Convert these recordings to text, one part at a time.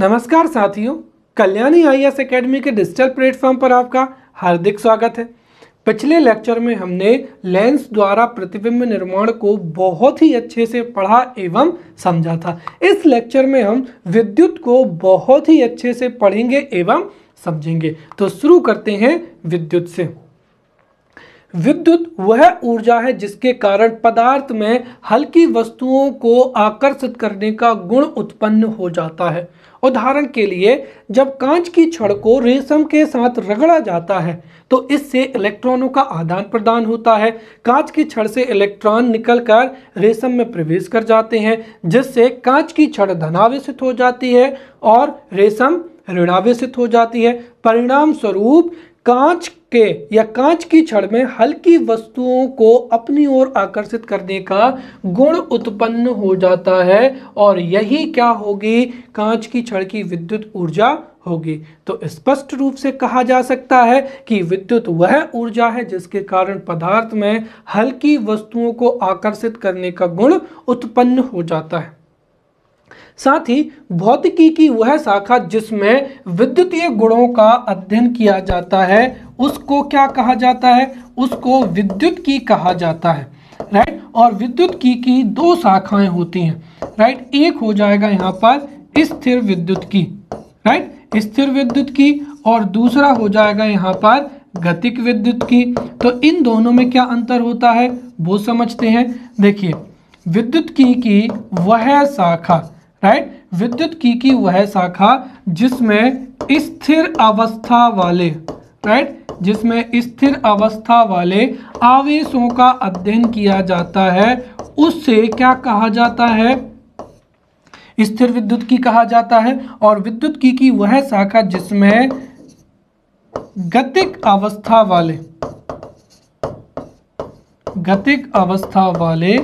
नमस्कार साथियों Kalyani I S academy के डिजिटल प्लेटफॉर्म पर आपका हार्दिक स्वागत है पिछले लेक्चर में हमने लेंस द्वारा प्रतिबिंब निर्माण को बहुत ही अच्छे से पढ़ा एवं समझा था इस लेक्चर में हम विद्युत को बहुत ही अच्छे से पढ़ेंगे एवं समझेंगे तो शुरू करते हैं विद्युत से विद्युत वह ऊर्जा है जिसके कारण पदार्थ में हल्की वस्तुओं को आकर्षित करने का गुण उत्पन्न हो जाता है उदाहरण के लिए जब कांच की छड़ को रेशम के साथ रगड़ा जाता है तो इससे इलेक्ट्रॉनों का आदान प्रदान होता है कांच की छड़ से इलेक्ट्रॉन निकलकर रेशम में प्रवेश कर जाते हैं जिससे कांच की छड़ धनावेशित हो जाती है और रेशम ऋणावेशित हो जाती है परिणाम स्वरूप कांच के या कांच की छड़ में हल्की वस्तुओं को अपनी ओर आकर्षित करने का गुण उत्पन्न हो जाता है और यही क्या होगी कांच की छड़ की विद्युत ऊर्जा होगी तो स्पष्ट रूप से कहा जा सकता है कि विद्युत वह ऊर्जा है जिसके कारण पदार्थ में हल्की वस्तुओं को आकर्षित करने का गुण उत्पन्न हो जाता है साथ ही भौतिकी की वह शाखा जिसमें विद्युतीय गुणों का अध्ययन किया जाता है उसको क्या कहा जाता है उसको विद्युत की कहा जाता है राइट और विद्युत की की दो शाखाएं होती हैं राइट एक हो जाएगा यहाँ पर स्थिर विद्युत की राइट स्थिर विद्युत की और दूसरा हो जाएगा यहाँ पर गतिक विद्युत की तो इन दोनों में क्या अंतर होता है वो समझते हैं देखिए विद्युत की की वह शाखा राइट विद्युत की की वह शाखा जिसमें स्थिर अवस्था वाले राइट जिसमें स्थिर अवस्था वाले आवेशों का अध्ययन किया जाता है उससे क्या कहा जाता है स्थिर विद्युत की कहा जाता है और विद्युत की की वह शाखा जिसमें गतिक अवस्था वाले गतिक अवस्था वाले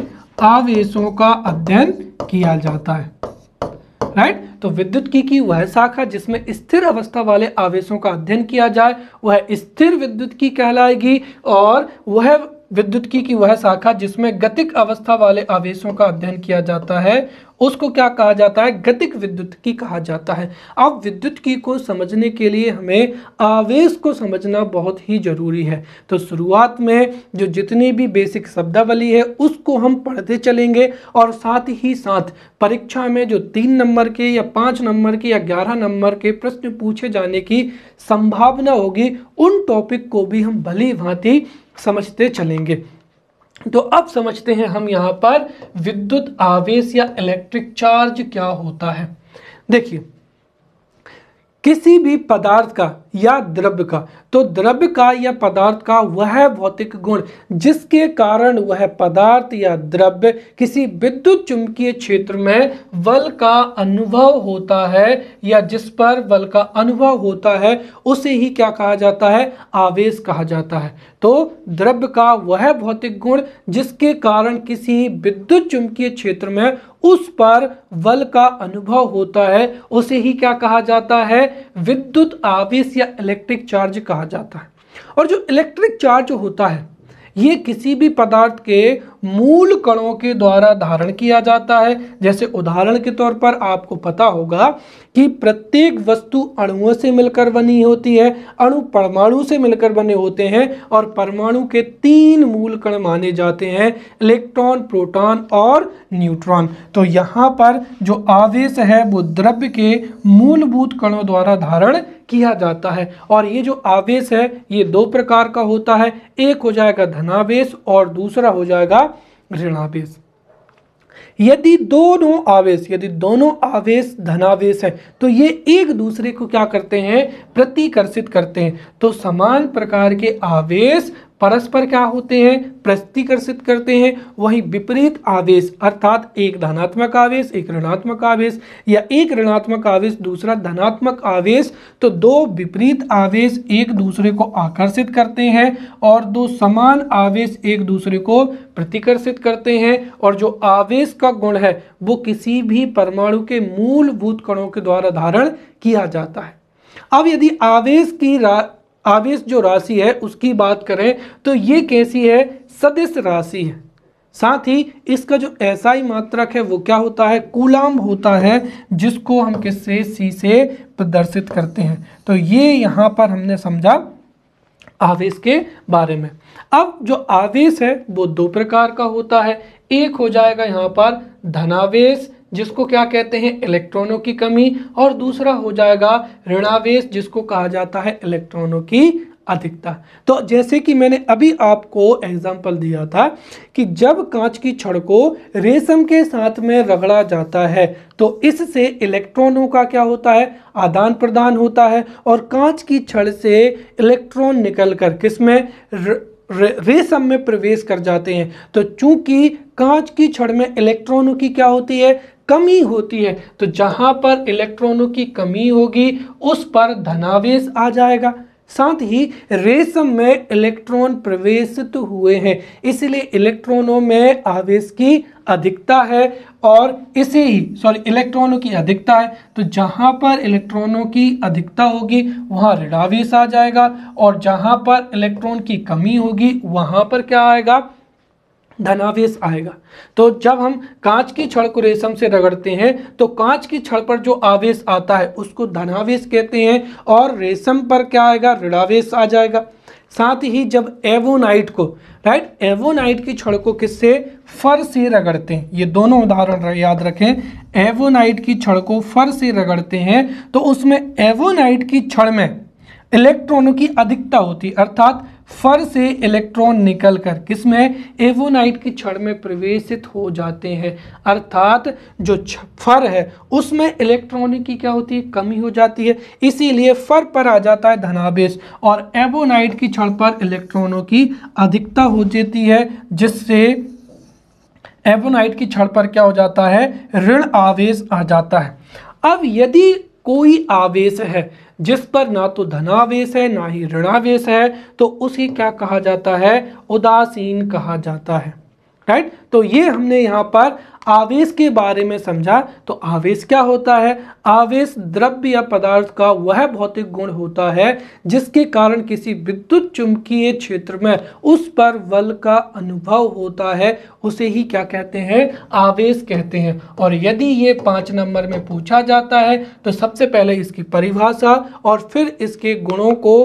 आवेशों का अध्ययन किया जाता है राइट तो विद्युत की की वह शाखा जिसमें स्थिर अवस्था वाले आवेशों का अध्ययन किया जाए वह स्थिर विद्युत की कहलाएगी और वह विद्युत की की वह शाखा जिसमें गतिक अवस्था वाले आवेशों का अध्ययन किया जाता है उसको क्या कहा जाता है गतिक विद्युत की कहा जाता है अब विद्युत की को समझने के लिए हमें आवेश को समझना बहुत ही ज़रूरी है तो शुरुआत में जो जितनी भी बेसिक शब्दावली है उसको हम पढ़ते चलेंगे और साथ ही साथ परीक्षा में जो तीन नंबर के या पाँच नंबर के या ग्यारह नंबर के प्रश्न पूछे जाने की संभावना होगी उन टॉपिक को भी हम भली भांति समझते चलेंगे तो अब समझते हैं हम यहां पर विद्युत आवेश या इलेक्ट्रिक चार्ज क्या होता है देखिए किसी भी पदार्थ का या द्रव्य का तो द्रव्य का या पदार्थ का वह भौतिक गुण जिसके कारण वह पदार्थ या द्रव्य किसी विद्युत चुंबकीय क्षेत्र में बल का अनुभव होता है या जिस पर बल का अनुभव होता है उसे ही क्या कहा जाता है आवेश कहा जाता है तो द्रव्य का वह भौतिक गुण जिसके कारण किसी विद्युत चुंबकीय क्षेत्र में उस पर बल का अनुभव होता है उसे ही क्या कहा जाता है विद्युत आवेश या इलेक्ट्रिक चार्ज कहा जाता है और जो इलेक्ट्रिक चार्ज होता है ये किसी भी पदार्थ के मूल कणों के द्वारा धारण किया जाता है जैसे उदाहरण के तौर पर आपको पता होगा कि प्रत्येक वस्तु अणुओं से मिलकर बनी होती है अणु परमाणु से मिलकर बने होते हैं और परमाणु के तीन मूल कण माने जाते हैं इलेक्ट्रॉन प्रोटॉन और न्यूट्रॉन तो यहाँ पर जो आवेश है वो द्रव्य के मूलभूत कणों द्वारा धारण किया जाता है और ये जो आवेश है ये दो प्रकार का होता है एक हो जाएगा धनावेश और दूसरा हो जाएगा ऋणावेश यदि दोनों आवेश यदि दोनों आवेश धनावेश है तो ये एक दूसरे को क्या करते हैं प्रतिकर्षित करते हैं तो समान प्रकार के आवेश परस्पर क्या होते हैं प्रस्तिकर्षित करते हैं वहीं विपरीत आवेश अर्थात एक धनात्मक आवेश एक ऋणात्मक आवेश या एक ऋणात्मक आवेश दूसरा धनात्मक आवेश तो दो विपरीत आवेश एक दूसरे को आकर्षित करते हैं और दो समान आवेश एक दूसरे को प्रतिकर्षित करते हैं और जो आवेश का गुण है वो किसी भी परमाणु के मूलभूत कणों के द्वारा धारण किया जाता है अब यदि आवेश की आवेश जो राशि है उसकी बात करें तो ये कैसी है सदिश राशि है साथ ही इसका जो एसआई मात्रक है वो क्या होता है कूलाम्ब होता है जिसको हम किससे सी से प्रदर्शित करते हैं तो ये यहाँ पर हमने समझा आवेश के बारे में अब जो आवेश है वो दो प्रकार का होता है एक हो जाएगा यहाँ पर धनावेश जिसको क्या कहते हैं इलेक्ट्रॉनों की कमी और दूसरा हो जाएगा ऋणावेश जिसको कहा जाता है इलेक्ट्रॉनों की अधिकता तो जैसे कि मैंने अभी आपको एग्जाम्पल दिया था कि जब कांच की छड़ को रेशम के साथ में रगड़ा जाता है तो इससे इलेक्ट्रॉनों का क्या होता है आदान प्रदान होता है और कांच की छड़ से इलेक्ट्रॉन निकल कर किस में रेशम में प्रवेश कर जाते हैं तो चूंकि कांच की छड़ में इलेक्ट्रॉनों की क्या होती है कमी होती है तो जहाँ पर इलेक्ट्रॉनों की कमी होगी उस पर धनावेश आ जाएगा साथ ही रेशम में इलेक्ट्रॉन प्रवेशित हुए हैं इसलिए इलेक्ट्रॉनों में आवेश की अधिकता है और इसी ही सॉरी इलेक्ट्रॉनों की अधिकता है तो जहाँ पर इलेक्ट्रॉनों की अधिकता होगी वहाँ ऋणावेश आ जाएगा और जहाँ पर इलेक्ट्रॉन की कमी होगी वहाँ पर क्या आएगा धनावेश आएगा तो जब हम कांच की छड़ को रेशम से रगड़ते हैं तो कांच की छड़ पर जो आवेश आता है उसको धनावेश कहते हैं और रेशम पर क्या आएगा ऋणावेश आ जाएगा साथ ही जब एवोनाइट को राइट एवोनाइट की छड़ को किससे फर से रगड़ते हैं ये दोनों उदाहरण याद रखें एवोनाइट की छड़ को फर से रगड़ते हैं तो उसमें एवोनाइट की छड़ में इलेक्ट्रॉनों की अधिकता होती है अर्थात फर से इलेक्ट्रॉन निकलकर किसमें एवोनाइट की छड़ में प्रवेशित हो जाते हैं अर्थात जो फर है उसमें इलेक्ट्रॉनिक की क्या होती है कमी हो जाती है इसीलिए फर पर आ जाता है धनावेश और एवोनाइट की छड़ पर इलेक्ट्रॉनों की अधिकता हो जाती है जिससे एवोनाइट की छड़ पर क्या हो जाता है ऋण आवेश आ जाता है अब यदि कोई आवेश है जिस पर ना तो धनावेश है ना ही ऋणावेश है तो उसे क्या कहा जाता है उदासीन कहा जाता है राइट तो ये हमने यहाँ पर आवेश के बारे में समझा तो आवेश क्या होता है आवेश द्रव्य या पदार्थ का वह भौतिक गुण होता है जिसके कारण किसी विद्युत चुंबकीय क्षेत्र में उस पर बल का अनुभव होता है उसे ही क्या कहते हैं आवेश कहते हैं और यदि ये पाँच नंबर में पूछा जाता है तो सबसे पहले इसकी परिभाषा और फिर इसके गुणों को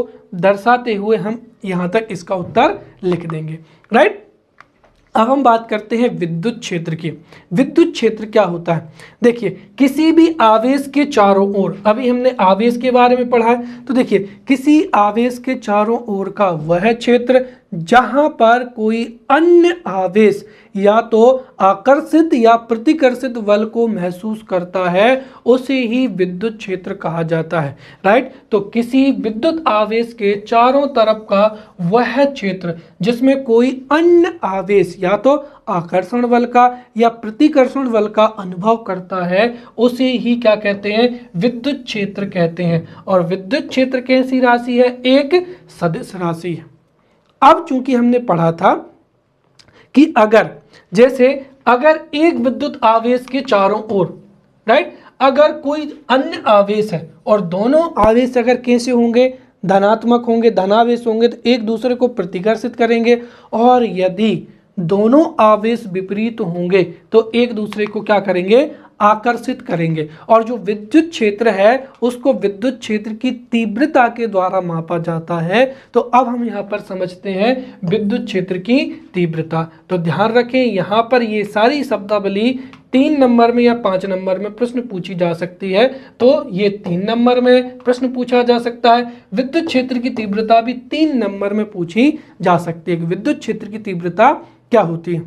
दर्शाते हुए हम यहाँ तक इसका उत्तर लिख देंगे राइट अब हम बात करते हैं विद्युत क्षेत्र की विद्युत क्षेत्र क्या होता है देखिए किसी भी आवेश के चारों ओर अभी हमने आवेश के बारे में पढ़ा है तो देखिए किसी आवेश के चारों ओर का वह क्षेत्र जहां पर कोई अन्य आवेश या तो आकर्षित या प्रतिकर्षित बल को महसूस करता है उसे ही विद्युत क्षेत्र कहा जाता है राइट तो किसी विद्युत आवेश के चारों तरफ का वह क्षेत्र जिसमें कोई अन्य आवेश या तो आकर्षण बल का या प्रतिकर्षण बल का अनुभव करता है उसे ही क्या कहते हैं विद्युत क्षेत्र कहते हैं और विद्युत क्षेत्र कैसी राशि है एक सदिश राशि है अब चूंकि हमने पढ़ा था कि अगर जैसे अगर एक विद्युत आवेश के चारों ओर राइट अगर कोई अन्य आवेश है और दोनों आवेश अगर कैसे होंगे धनात्मक होंगे धनावेश होंगे तो एक दूसरे को प्रतिकर्षित करेंगे और यदि दोनों आवेश विपरीत होंगे तो एक दूसरे को क्या करेंगे आकर्षित करेंगे और जो विद्युत क्षेत्र है उसको विद्युत क्षेत्र की तीव्रता के द्वारा मापा जाता है तो अब हम यहाँ पर समझते हैं विद्युत क्षेत्र की तीव्रता तो ध्यान रखें यहाँ पर ये सारी शब्दावली तीन नंबर में या पाँच नंबर में प्रश्न पूछी जा सकती है तो ये तीन नंबर में प्रश्न पूछा जा सकता है विद्युत क्षेत्र की तीव्रता भी तीन नंबर में पूछी जा सकती है विद्युत क्षेत्र की तीव्रता क्या होती है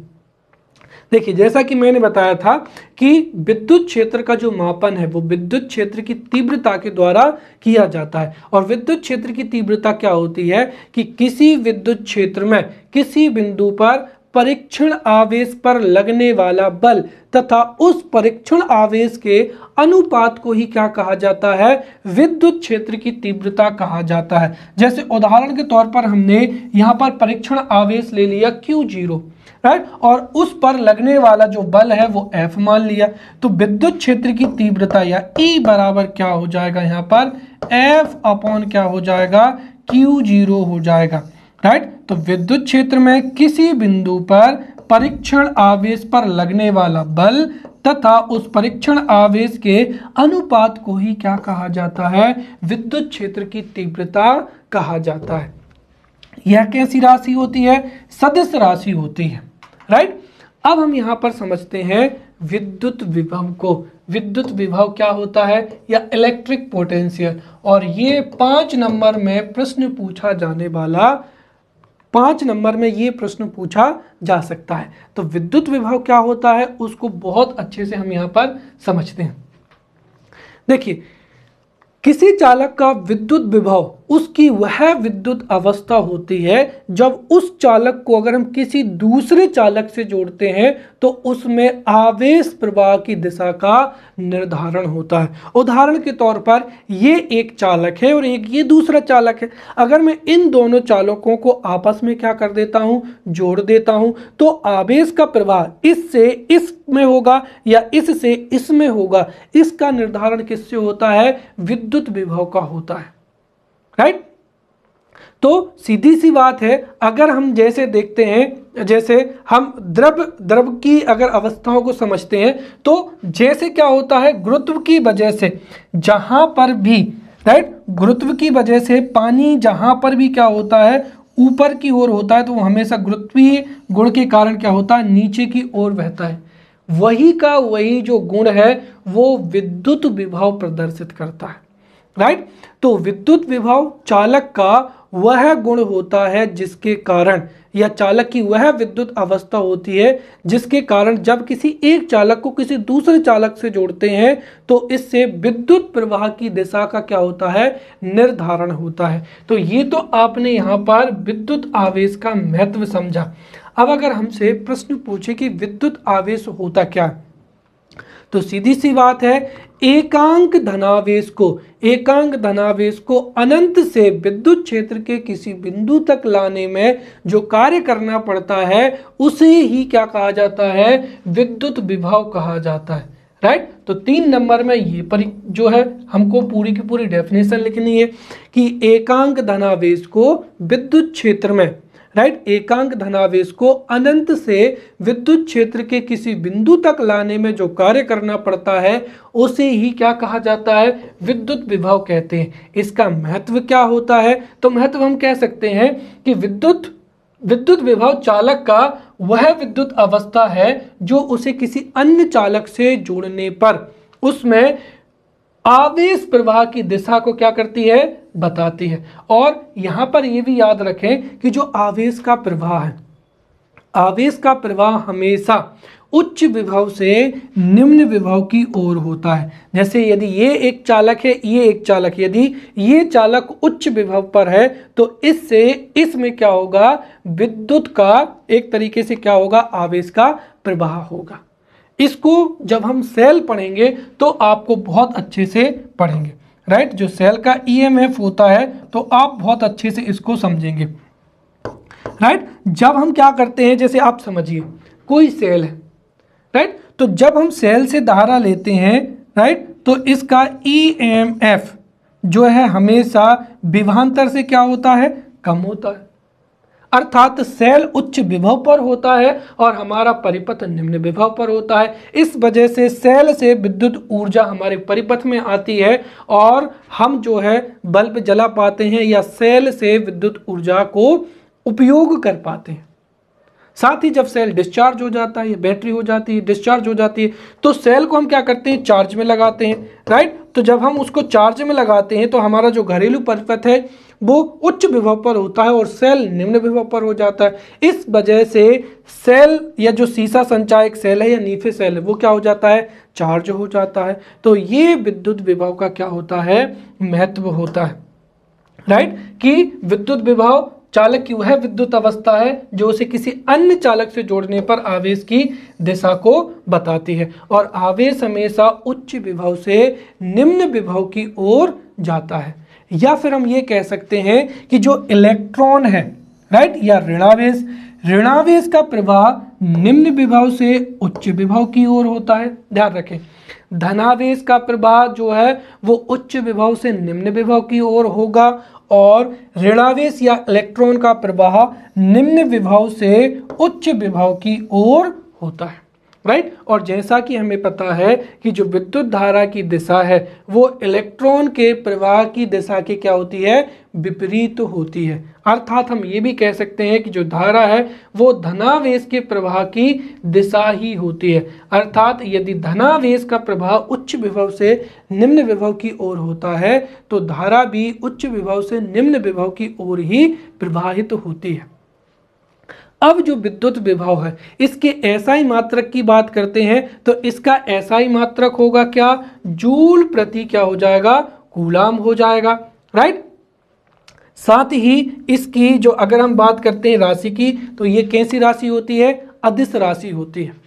देखिए जैसा कि मैंने बताया था कि विद्युत क्षेत्र का जो मापन है वो विद्युत क्षेत्र की तीव्रता के द्वारा किया जाता है और विद्युत क्षेत्र की तीव्रता क्या होती है कि किसी विद्युत क्षेत्र में किसी बिंदु पर परीक्षण आवेश पर लगने वाला बल तथा उस परीक्षण आवेश के अनुपात को ही क्या कहा जाता है विद्युत क्षेत्र की तीव्रता कहा जाता है जैसे उदाहरण के तौर पर हमने यहाँ पर परीक्षण आवेश ले लिया क्यू जीरो राइट और उस पर लगने वाला जो बल है वो एफ मान लिया तो विद्युत क्षेत्र की तीव्रता या ई e बराबर क्या हो जाएगा यहाँ पर एफ अपॉन क्या हो जाएगा क्यू जीरो हो जाएगा राइट तो विद्युत क्षेत्र में किसी बिंदु पर परीक्षण आवेश पर लगने वाला बल तथा उस परीक्षण आवेश के अनुपात को ही क्या कहा जाता है विद्युत क्षेत्र की तीव्रता कहा जाता है यह कैसी राशि होती है सदस्य राशि होती है राइट अब हम यहां पर समझते हैं विद्युत विभव को विद्युत विभव क्या होता है या इलेक्ट्रिक पोटेंशियल और ये पांच नंबर में प्रश्न पूछा जाने वाला पांच नंबर में ये प्रश्न पूछा जा सकता है तो विद्युत विभव क्या होता है उसको बहुत अच्छे से हम यहां पर समझते हैं देखिए किसी चालक का विद्युत विभव उसकी वह विद्युत अवस्था होती है जब उस चालक को अगर हम किसी दूसरे चालक से जोड़ते हैं तो उसमें आवेश प्रवाह की दिशा का निर्धारण होता है उदाहरण के तौर पर ये एक चालक है और एक ये दूसरा चालक है अगर मैं इन दोनों चालकों को आपस में क्या कर देता हूँ जोड़ देता हूँ तो आवेश का प्रवाह इससे इसमें होगा या इससे इसमें होगा इसका निर्धारण किससे होता है विद्युत विभव का होता है राइट तो सीधी सी बात है अगर हम जैसे देखते हैं जैसे हम द्रव द्रव की अगर अवस्थाओं को समझते हैं तो जैसे क्या होता है गुरुत्व की वजह से जहां पर भी राइट गुरुत्व की वजह से पानी जहां पर भी क्या होता है ऊपर की ओर होता है तो वो हमेशा गुरुत्वीय गुण के कारण क्या होता है नीचे की ओर बहता है वही का वही जो गुण है वो विद्युत विभाव प्रदर्शित करता है राइट तो विद्युत विभव चालक का वह गुण होता है जिसके कारण या चालक की वह विद्युत अवस्था होती है जिसके कारण जब किसी एक चालक को किसी दूसरे चालक से जोड़ते हैं तो इससे विद्युत प्रवाह की दिशा का क्या होता है निर्धारण होता है तो ये तो आपने यहाँ पर विद्युत आवेश का महत्व समझा अब अगर हमसे प्रश्न पूछे कि विद्युत आवेश होता क्या है तो सीधी सी बात है एकांक धनावेश को एकांक धनावेश को अनंत से विद्युत क्षेत्र के किसी बिंदु तक लाने में जो कार्य करना पड़ता है उसे ही क्या कहा जाता है विद्युत विभाव कहा जाता है राइट तो तीन नंबर में ये पर जो है हमको पूरी की पूरी डेफिनेशन लिखनी है कि एकांक धनावेश को विद्युत क्षेत्र में राइट एकांक धनावेश को अनंत से विद्युत क्षेत्र के किसी बिंदु तक लाने में जो कार्य करना पड़ता है उसे ही क्या कहा जाता है विद्युत विभव कहते हैं इसका महत्व क्या होता है तो महत्व हम कह सकते हैं कि विद्युत विद्युत विभव चालक का वह विद्युत अवस्था है जो उसे किसी अन्य चालक से जोड़ने पर उसमें आवेश प्रवाह की दिशा को क्या करती है बताती है और यहाँ पर ये भी याद रखें कि जो आवेश का प्रवाह है आवेश का प्रवाह हमेशा उच्च विभव से निम्न विभव की ओर होता है जैसे यदि ये एक चालक है ये एक चालक यदि ये चालक उच्च विभव पर है तो इससे इसमें क्या होगा विद्युत का एक तरीके से क्या होगा आवेश का प्रवाह होगा इसको जब हम सेल पढ़ेंगे तो आपको बहुत अच्छे से पढ़ेंगे राइट जो सेल का ईएमएफ होता है तो आप बहुत अच्छे से इसको समझेंगे राइट जब हम क्या करते हैं जैसे आप समझिए कोई सेल है राइट तो जब हम सेल से धारा लेते हैं राइट तो इसका ईएमएफ जो है हमेशा विभांतर से क्या होता है कम होता है अर्थात सेल उच्च विभव पर होता है और हमारा परिपथ निम्न विभव पर होता है इस वजह से सेल से विद्युत ऊर्जा हमारे परिपथ में आती है और हम जो है बल्ब जला पाते हैं या सेल से विद्युत ऊर्जा को उपयोग कर पाते हैं साथ ही जब सेल डिस्चार्ज हो जाता है बैटरी हो जाती है डिस्चार्ज हो जाती है तो सेल को हम क्या करते हैं चार्ज में लगाते हैं राइट तो जब हम उसको चार्ज में लगाते हैं तो हमारा जो घरेलू परिपथ है वो उच्च विभव पर होता है और सेल निम्न विभव पर हो जाता है इस वजह से सेल या जो सीसा संचायक सेल है या नीफे सेल है वो क्या हो जाता है चार्ज हो जाता है तो ये विद्युत विभव का क्या होता है महत्व होता है राइट कि विद्युत विभव चालक की वह विद्युत अवस्था है जो उसे किसी अन्य चालक से जोड़ने पर आवेश की दिशा को बताती है और आवेश हमेशा उच्च विभव से निम्न विभव की ओर जाता है या फिर हम ये कह सकते हैं कि जो इलेक्ट्रॉन है राइट या ऋणावेश ऋणावेश का प्रवाह निम्न विभाव से उच्च विभाव की ओर होता है ध्यान रखें धनावेश का प्रवाह जो है वो उच्च विभाव से निम्न विभाव की ओर होगा और ऋणावेश या इलेक्ट्रॉन का प्रवाह निम्न विभाव से उच्च विभाव की ओर होता है राइट और जैसा कि हमें पता है कि जो विद्युत धारा की दिशा है वो इलेक्ट्रॉन के प्रवाह की दिशा के क्या होती है विपरीत होती है अर्थात हम ये भी कह सकते हैं कि जो धारा है वो धनावेश के प्रवाह की दिशा ही होती है अर्थात यदि धनावेश का प्रभाव उच्च विभव से निम्न विभव की ओर होता है तो धारा भी उच्च विभव से निम्न विभव की ओर ही प्रवाहित होती है अब जो विद्युत विभाव है इसके एसआई मात्रक की बात करते हैं तो इसका एसआई मात्रक होगा क्या जूल प्रति क्या हो जाएगा कूलाम हो जाएगा राइट साथ ही इसकी जो अगर हम बात करते हैं राशि की तो ये कैसी राशि होती है अधिस राशि होती है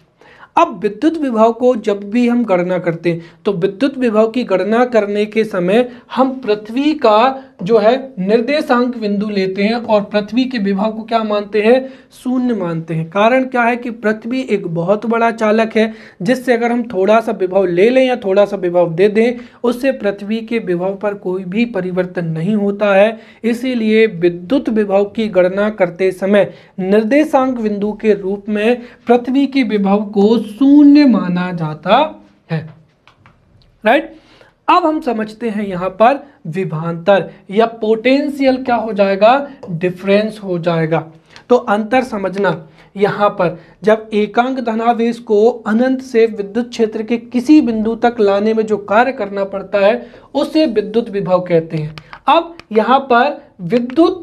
अब विद्युत विभाव को जब भी हम गणना करते हैं तो विद्युत विभाव की गणना करने के समय हम पृथ्वी का जो है निर्देशांक बिंदु लेते हैं और पृथ्वी के विभव को क्या मानते हैं शून्य मानते हैं कारण क्या है कि पृथ्वी एक बहुत बड़ा चालक है जिससे अगर हम थोड़ा सा विभव ले लें या थोड़ा सा विभव दे दें उससे पृथ्वी के विभव पर कोई भी परिवर्तन नहीं होता है इसीलिए विद्युत विभव की गणना करते समय निर्देशांक बिंदु के रूप में पृथ्वी के विभव को शून्य माना जाता है राइट right? अब हम समझते हैं यहां पर विभांतर या पोटेंशियल क्या हो जाएगा डिफरेंस हो जाएगा तो अंतर समझना यहां पर जब एकांक धनावेश को अनंत से विद्युत क्षेत्र के किसी बिंदु तक लाने में जो कार्य करना पड़ता है उसे विद्युत विभव कहते हैं अब यहां पर विद्युत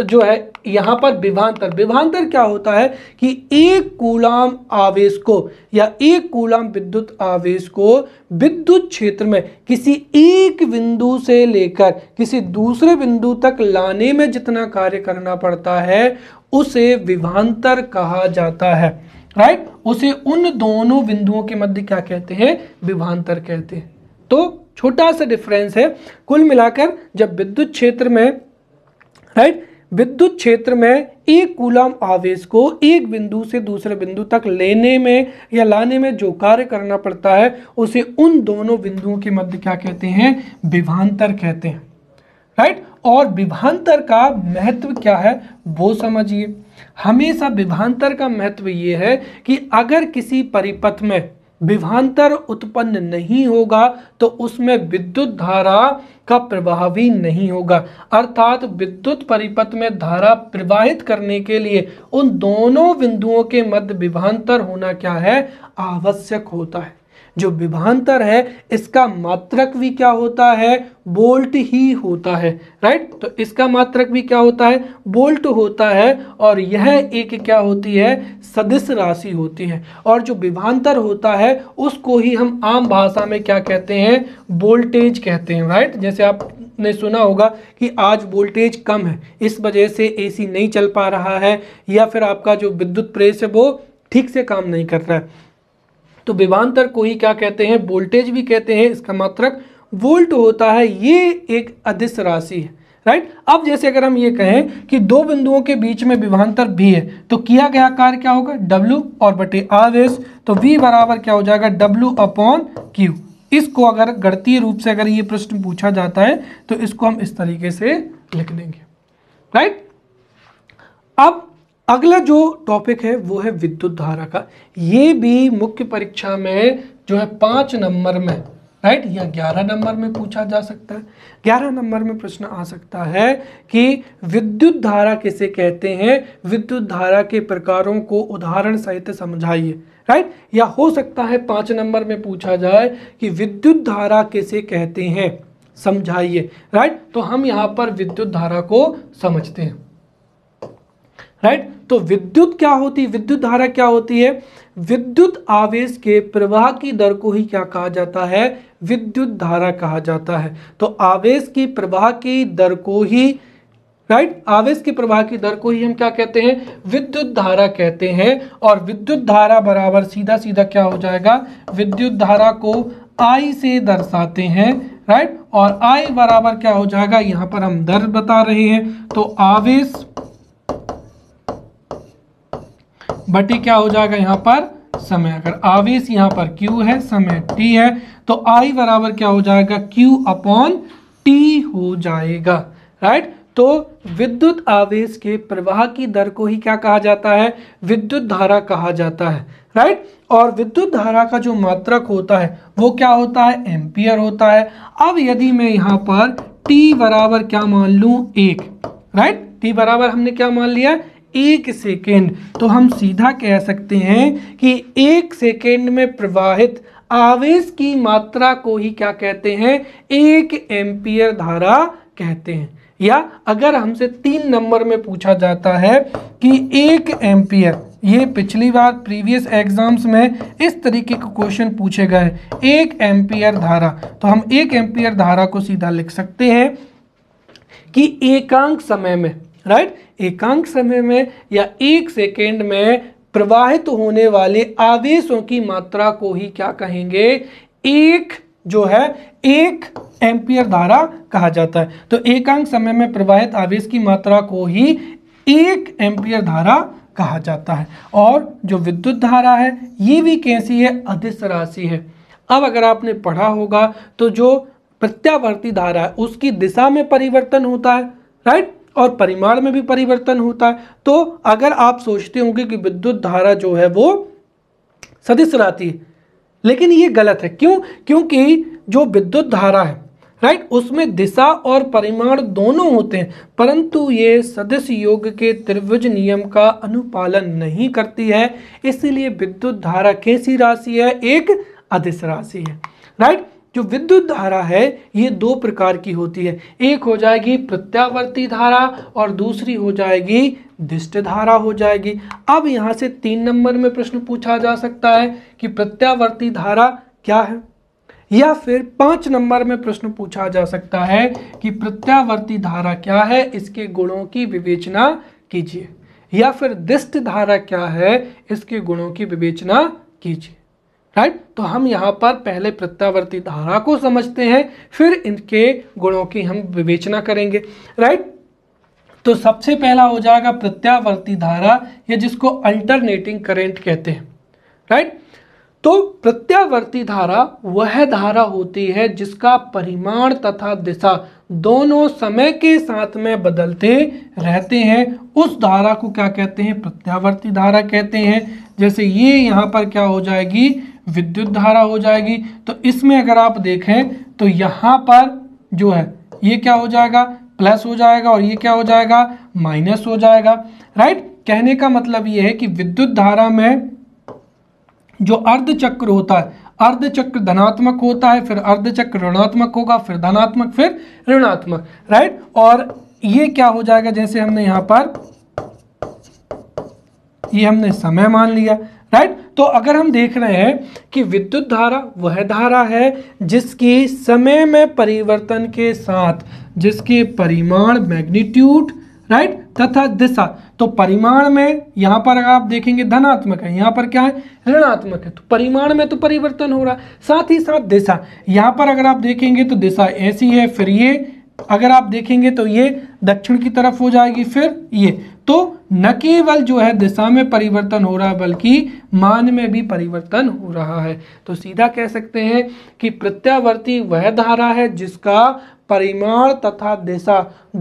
जो है यहाँ पर विभांतर विभांतर क्या होता है कि एक कूलाम आवेश को या एक कूलाम विद्युत आवेश को विद्युत क्षेत्र में किसी एक बिंदु से लेकर किसी दूसरे बिंदु तक लाने में जितना कार्य करना पड़ता है उसे विभांतर कहा जाता है राइट उसे उन दोनों बिंदुओं के मध्य क्या कहते हैं विभांतर कहते हैं तो छोटा सा डिफरेंस है कुल मिलाकर जब विद्युत क्षेत्र में राइट विद्युत क्षेत्र में एक कूलाम आवेश को एक बिंदु से दूसरे बिंदु तक लेने में या लाने में जो कार्य करना पड़ता है उसे उन दोनों बिंदुओं के मध्य क्या कहते हैं विभांतर कहते हैं राइट और विभांतर का महत्व क्या है वो समझिए हमेशा विभांतर का महत्व ये है कि अगर किसी परिपथ में विभांतर उत्पन्न नहीं होगा तो उसमें विद्युत धारा का प्रवाह भी नहीं होगा अर्थात विद्युत परिपथ में धारा प्रवाहित करने के लिए उन दोनों बिंदुओं के मध्य विभांतर होना क्या है आवश्यक होता है जो विभांतर है इसका मात्रक भी क्या होता है बोल्ट ही होता है राइट तो इसका मात्रक भी क्या होता है बोल्ट होता है और यह एक क्या होती है सदिश राशि होती है और जो विभांतर होता है उसको ही हम आम भाषा में क्या कहते हैं वोल्टेज कहते हैं राइट जैसे आपने सुना होगा कि आज वोल्टेज कम है इस वजह से एसी नहीं चल पा रहा है या फिर आपका जो विद्युत प्रेस है वो ठीक से काम नहीं कर रहा है तो विवान्तर को ही क्या कहते हैं वोल्टेज भी कहते हैं इसका मात्रक वोल्ट होता है ये एक अधिस राशि है राइट अब जैसे अगर हम ये कहें कि दो बिंदुओं के बीच में विभांतर भी है तो किया गया कार्य क्या होगा डब्लू और बटे आवेश तो वी बराबर क्या हो जाएगा डब्लू अपॉन क्यू इसको अगर गणतीय रूप से अगर ये प्रश्न पूछा जाता है तो इसको हम इस तरीके से लिख देंगे राइट अब अगला जो टॉपिक है वो है विद्युत धारा का ये भी मुख्य परीक्षा में जो है पाँच नंबर में राइट या ग्यारह नंबर में पूछा जा सकता है ग्यारह नंबर में प्रश्न आ सकता है कि विद्युत धारा किसे कहते हैं विद्युत धारा के प्रकारों को उदाहरण सहित समझाइए राइट या हो सकता है पांच नंबर में पूछा जाए कि विद्युत धारा किसे कहते हैं समझाइए राइट तो हम यहाँ पर विद्युत धारा को समझते हैं राइट तो विद्युत क्या होती विद्युत धारा क्या होती है विद्युत आवेश के प्रवाह की दर को ही क्या कहा जाता है विद्युत धारा कहा जाता है तो आवेश की प्रवाह की दर को ही राइट आवेश के प्रवाह की दर को ही हम क्या कहते हैं विद्युत धारा कहते हैं और विद्युत धारा बराबर सीधा सीधा क्या हो जाएगा विद्युत धारा को आई से दर्शाते हैं राइट और आई बराबर क्या हो जाएगा यहां पर हम दर बता रहे हैं तो आवेश बटे क्या हो जाएगा यहाँ पर समय अगर आवेश यहाँ पर Q है समय T है तो I बराबर क्या हो जाएगा Q अपॉन टी हो जाएगा राइट तो विद्युत आवेश के प्रवाह की दर को ही क्या कहा जाता है विद्युत धारा कहा जाता है राइट और विद्युत धारा का जो मात्रक होता है वो क्या होता है एम्पियर होता है अब यदि मैं यहाँ पर टी बराबर क्या मान लू एक राइट टी बराबर हमने क्या मान लिया एक सेकेंड तो हम सीधा कह सकते हैं कि एक सेकेंड में प्रवाहित आवेश की मात्रा को ही क्या कहते हैं एक एम्पियर धारा कहते हैं या अगर हमसे तीन नंबर में पूछा जाता है कि एक एम्पियर ये पिछली बार प्रीवियस एग्जाम्स में इस तरीके के क्वेश्चन पूछे गए एक एम्पियर धारा तो हम एक एम्पियर धारा को सीधा लिख सकते हैं कि एकांक समय में राइट एकांक समय में या एक सेकेंड में प्रवाहित होने वाले आवेशों की मात्रा को ही क्या कहेंगे एक जो है एक एम्पियर धारा कहा जाता है तो एकांक समय में प्रवाहित आवेश की मात्रा को ही एक एम्पियर धारा कहा जाता है और जो विद्युत धारा है ये भी कैसी है अधिस राशि है अब अगर आपने पढ़ा होगा तो जो प्रत्यावर्ती धारा है उसकी दिशा में परिवर्तन होता है राइट और परिमाण में भी परिवर्तन होता है तो अगर आप सोचते होंगे कि विद्युत धारा जो है वो सदिश रहती है लेकिन ये गलत है क्यों क्योंकि जो विद्युत धारा है राइट उसमें दिशा और परिमाण दोनों होते हैं परंतु ये सदस्य योग के त्रिभुज नियम का अनुपालन नहीं करती है इसलिए विद्युत धारा कैसी राशि है एक अधिस राशि है राइट जो विद्युत धारा है ये दो प्रकार की होती है एक हो जाएगी प्रत्यावर्ती धारा और दूसरी हो जाएगी दिष्ट धारा हो जाएगी अब यहाँ से तीन नंबर में प्रश्न पूछा जा सकता है कि प्रत्यावर्ती धारा क्या है या फिर पाँच नंबर में प्रश्न पूछा जा सकता है कि प्रत्यावर्ती धारा क्या है इसके गुणों की विवेचना कीजिए या फिर दिष्ट धारा क्या है इसके गुणों की विवेचना कीजिए राइट तो हम यहाँ पर पहले प्रत्यावर्ती धारा को समझते हैं फिर इनके गुणों की हम विवेचना करेंगे राइट तो सबसे पहला हो जाएगा प्रत्यावर्ती धारा या जिसको अल्टरनेटिंग करंट कहते हैं राइट तो प्रत्यावर्ती धारा वह धारा होती है जिसका परिमाण तथा दिशा दोनों समय के साथ में बदलते रहते हैं उस धारा को क्या कहते हैं प्रत्यावर्ती धारा कहते हैं जैसे ये यहाँ पर क्या हो जाएगी विद्युत धारा हो जाएगी तो इसमें अगर आप देखें तो यहाँ पर जो है ये क्या हो जाएगा प्लस हो जाएगा और ये क्या हो जाएगा माइनस हो जाएगा राइट कहने का मतलब ये है कि विद्युत धारा में जो अर्धचक्र होता है अर्धचक्र धनात्मक होता है फिर अर्धचक्र ऋणात्मक होगा फिर धनात्मक फिर ऋणात्मक राइट और ये क्या हो जाएगा जैसे हमने यहां पर ये हमने समय मान लिया राइट तो अगर हम देख रहे हैं कि विद्युत धारा वह धारा है जिसकी समय में परिवर्तन के साथ जिसके परिमाण मैग्नीट्यूड राइट तथा दिशा तो परिमाण में यहाँ पर अगर आप देखेंगे धनात्मक है यहाँ पर क्या है ऋणात्मक है तो परिमाण में तो परिवर्तन हो रहा है साथ ही साथ दिशा यहाँ पर अगर आप देखेंगे तो दिशा ऐसी है फिर ये अगर आप देखेंगे तो ये दक्षिण की तरफ हो जाएगी फिर ये तो न केवल जो है दिशा में परिवर्तन हो रहा है बल्कि मान में भी परिवर्तन हो रहा है तो सीधा कह सकते हैं कि प्रत्यावर्ती वह धारा है जिसका परिमाण तथा दिशा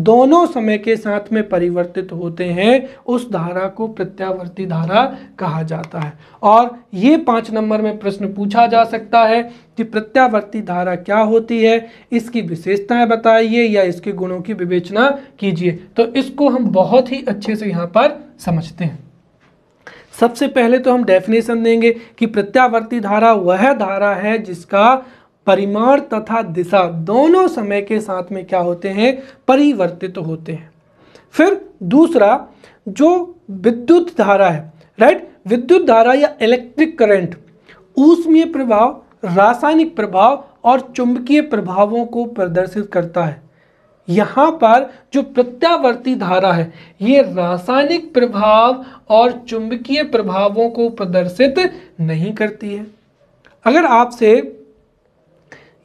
दोनों समय के साथ में परिवर्तित होते हैं उस धारा को प्रत्यावर्ती धारा कहा जाता है और ये पाँच नंबर में प्रश्न पूछा जा सकता है कि प्रत्यावर्ती धारा क्या होती है इसकी विशेषताएं बताइए या इसके गुणों की विवेचना कीजिए तो इसको हम बहुत ही अच्छे से से यहाँ पर समझते हैं सबसे पहले तो हम डेफिनेशन देंगे कि प्रत्यावर्ती धारा वह धारा है जिसका परिमाण तथा दिशा दोनों समय के साथ में क्या होते हैं परिवर्तित तो होते हैं फिर दूसरा जो विद्युत धारा है राइट विद्युत धारा या इलेक्ट्रिक करंट ऊष्मीय प्रभाव रासायनिक प्रभाव और चुंबकीय प्रभावों को प्रदर्शित करता है यहाँ पर जो प्रत्यावर्ती धारा है ये रासायनिक प्रभाव और चुंबकीय प्रभावों को प्रदर्शित नहीं करती है अगर आपसे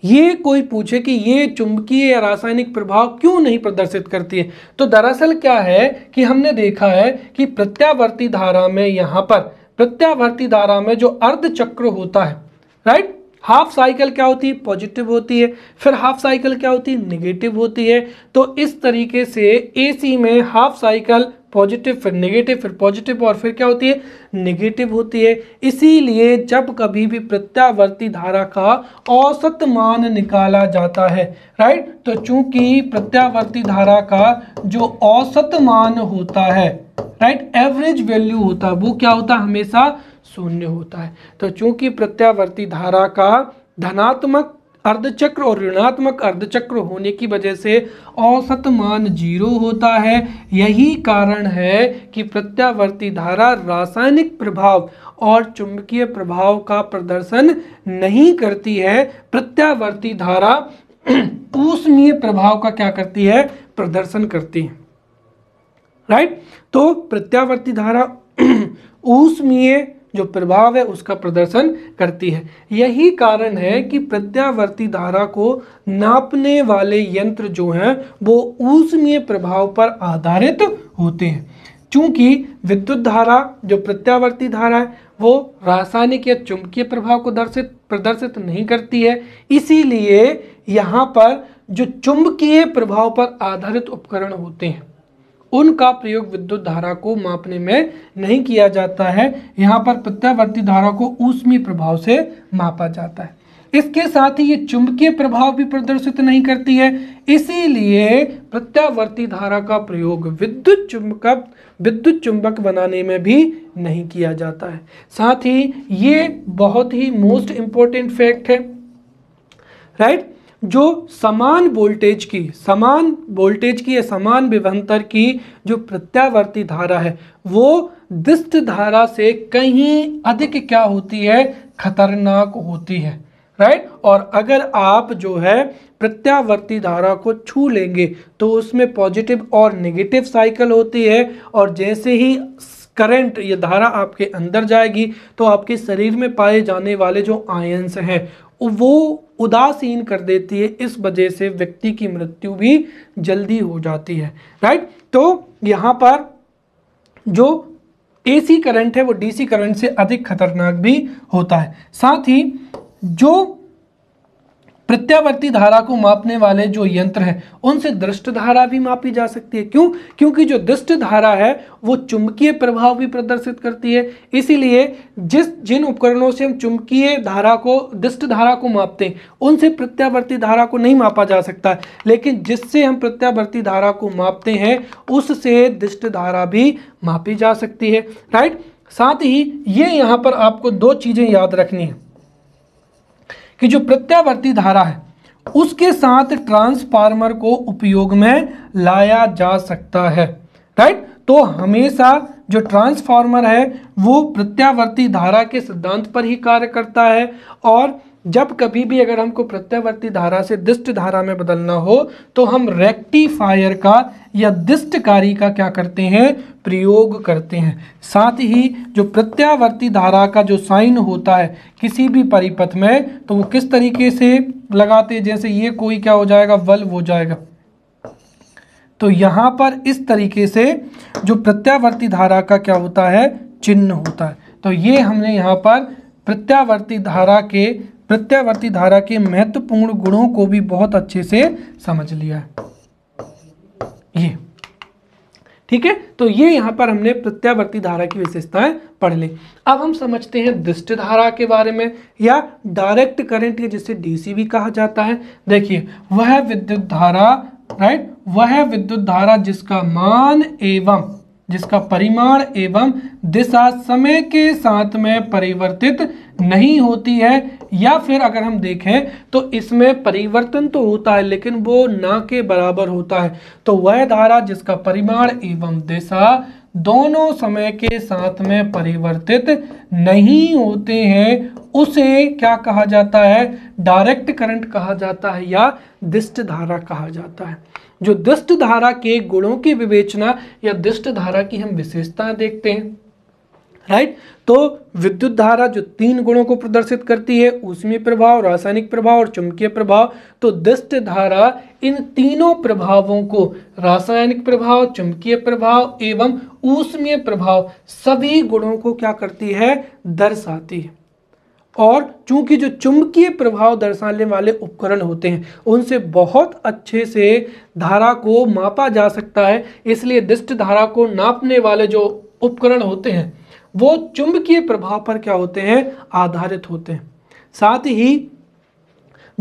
ये कोई पूछे कि ये चुंबकीय या रासायनिक प्रभाव क्यों नहीं प्रदर्शित करती है तो दरअसल क्या है कि हमने देखा है कि प्रत्यावर्ती धारा में यहाँ पर प्रत्यावर्ती धारा में जो अर्ध चक्र होता है राइट हाफ साइकिल क्या होती है पॉजिटिव होती है फिर हाफ साइकिल क्या होती है निगेटिव होती है तो इस तरीके से एसी में हाफ साइकिल पॉजिटिव फिर नेगेटिव फिर पॉजिटिव और फिर क्या होती है नेगेटिव होती है इसीलिए जब कभी भी प्रत्यावर्ती धारा का औसत मान निकाला जाता है राइट तो चूंकि प्रत्यावर्ती धारा का जो औसत मान होता है राइट एवरेज वैल्यू होता है वो क्या होता है हमेशा शून्य होता है तो चूंकि प्रत्यावर्ती धारा का धनात्मक अर्धचक्र और ऋणात्मक अर्धचक्र होने की वजह से औसत मान जीरो होता है यही कारण है कि प्रत्यावर्ती धारा रासायनिक प्रभाव और चुंबकीय प्रभाव का प्रदर्शन नहीं करती है प्रत्यावर्ती धारा ऊष्मीय प्रभाव का क्या करती है प्रदर्शन करती है राइट तो प्रत्यावर्ती धारा ऊष्मीय जो प्रभाव है उसका प्रदर्शन करती है यही कारण है कि प्रत्यावर्ती धारा को नापने वाले यंत्र जो हैं वो ऊष्मीय प्रभाव पर आधारित होते हैं चूंकि विद्युत धारा जो प्रत्यावर्ती धारा है वो रासायनिक या चुंबकीय प्रभाव को दर्शित प्रदर्शित नहीं करती है इसीलिए यहाँ पर जो चुंबकीय प्रभाव पर आधारित उपकरण होते हैं उनका प्रयोग विद्युत धारा को मापने में नहीं किया जाता है यहाँ पर प्रत्यावर्ती धारा को ऊष्मीय प्रभाव से मापा जाता है इसके साथ ही ये चुंबकीय प्रभाव भी प्रदर्शित नहीं करती है इसीलिए प्रत्यावर्ती धारा का प्रयोग विद्युत चुंबक विद्युत चुंबक बनाने में भी नहीं किया जाता है साथ ही ये बहुत ही मोस्ट इंपॉर्टेंट फैक्ट है राइट right? जो समान वोल्टेज की समान वोल्टेज की या समान विभंतर की जो प्रत्यावर्ती धारा है वो दिष्ट धारा से कहीं अधिक क्या होती है खतरनाक होती है राइट और अगर आप जो है प्रत्यावर्ती धारा को छू लेंगे तो उसमें पॉजिटिव और नेगेटिव साइकिल होती है और जैसे ही करंट ये धारा आपके अंदर जाएगी तो आपके शरीर में पाए जाने वाले जो आयंस हैं वो उदासीन कर देती है इस वजह से व्यक्ति की मृत्यु भी जल्दी हो जाती है राइट तो यहाँ पर जो एसी करंट है वो डीसी करंट से अधिक खतरनाक भी होता है साथ ही जो प्रत्यावर्ती धारा को मापने वाले जो यंत्र हैं उनसे दृष्ट धारा भी मापी जा सकती है क्यों क्योंकि जो दृष्ट धारा है वो चुंबकीय प्रभाव भी प्रदर्शित करती है इसीलिए जिस जिन उपकरणों से हम चुंबकीय धारा को दृष्ट धारा को मापते हैं उनसे प्रत्यावर्ती धारा को नहीं मापा जा सकता लेकिन जिससे हम प्रत्यावर्ती धारा को मापते हैं उससे दृष्ट धारा भी मापी जा सकती है राइट साथ ही ये यहाँ पर आपको दो चीज़ें याद रखनी है कि जो प्रत्यावर्ती धारा है उसके साथ ट्रांसफार्मर को उपयोग में लाया जा सकता है राइट तो हमेशा जो ट्रांसफार्मर है वो प्रत्यावर्ती धारा के सिद्धांत पर ही कार्य करता है और जब कभी भी अगर हमको प्रत्यावर्ती धारा से दिष्ट धारा में बदलना हो तो हम रेक्टिफायर का या दिष्टकारी का क्या करते हैं प्रयोग करते हैं साथ ही जो प्रत्यावर्ती धारा का जो साइन होता है किसी भी परिपथ में तो वो किस तरीके से लगाते हैं जैसे ये कोई क्या हो जाएगा वल्व हो जाएगा तो यहाँ पर इस तरीके से जो प्रत्यावर्ती धारा का क्या होता है चिन्ह होता है तो ये हमने यहाँ पर प्रत्यावर्ती धारा के प्रत्यावर्ती धारा के महत्वपूर्ण गुणों को भी बहुत अच्छे से समझ लिया ये ठीक है तो ये यहाँ पर हमने प्रत्यावर्ती धारा की विशेषताएं पढ़ ली अब हम समझते हैं दृष्ट धारा के बारे में या डायरेक्ट करंट जिसे डीसी भी कहा जाता है देखिए वह विद्युत धारा राइट वह विद्युत धारा जिसका मान एवं जिसका परिमाण एवं दिशा समय के साथ में परिवर्तित नहीं होती है या फिर अगर हम देखें तो इसमें परिवर्तन तो होता है लेकिन वो ना के बराबर होता है तो वह धारा जिसका परिमाण एवं दिशा दोनों समय के साथ में परिवर्तित नहीं होते हैं उसे क्या कहा जाता है डायरेक्ट करंट कहा जाता है या दिष्ट धारा कहा जाता है जो दिष्ट धारा के गुणों की विवेचना या दिष्ट धारा की हम विशेषताएं देखते हैं राइट right? तो विद्युत धारा जो तीन गुणों को प्रदर्शित करती है ऊष्मीय प्रभाव रासायनिक प्रभाव और चुंबकीय प्रभाव तो दृष्ट धारा इन तीनों प्रभावों को रासायनिक प्रभाव चुंबकीय प्रभाव एवं ऊष्मीय प्रभाव सभी गुणों को क्या करती है दर्शाती है और चूंकि जो चुंबकीय प्रभाव दर्शाने वाले उपकरण होते हैं उनसे बहुत अच्छे से धारा को मापा जा सकता है इसलिए दिष्ट धारा को नापने वाले जो उपकरण होते हैं वो चुंबकीय प्रभाव पर क्या होते हैं आधारित होते हैं साथ ही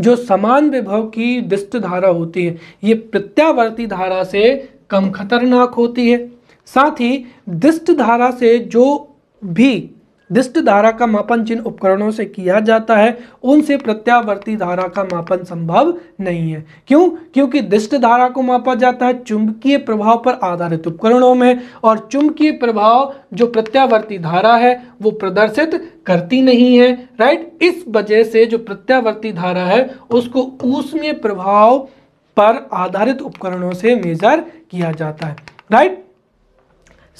जो समान विभव की दिष्ट धारा होती है ये प्रत्यावर्ती धारा से कम खतरनाक होती है साथ ही दिष्ट धारा से जो भी दिष्ट धारा का मापन जिन उपकरणों से किया जाता है उनसे प्रत्यावर्ती धारा का मापन संभव नहीं है क्यों क्योंकि दिष्ट धारा को मापा जाता है चुंबकीय प्रभाव पर आधारित उपकरणों में और चुंबकीय प्रभाव जो प्रत्यावर्ती धारा है वो प्रदर्शित करती नहीं है राइट इस वजह से जो प्रत्यावर्ती धारा है उसको ऊष्मीय प्रभाव पर आधारित उपकरणों से मेजर किया जाता है राइट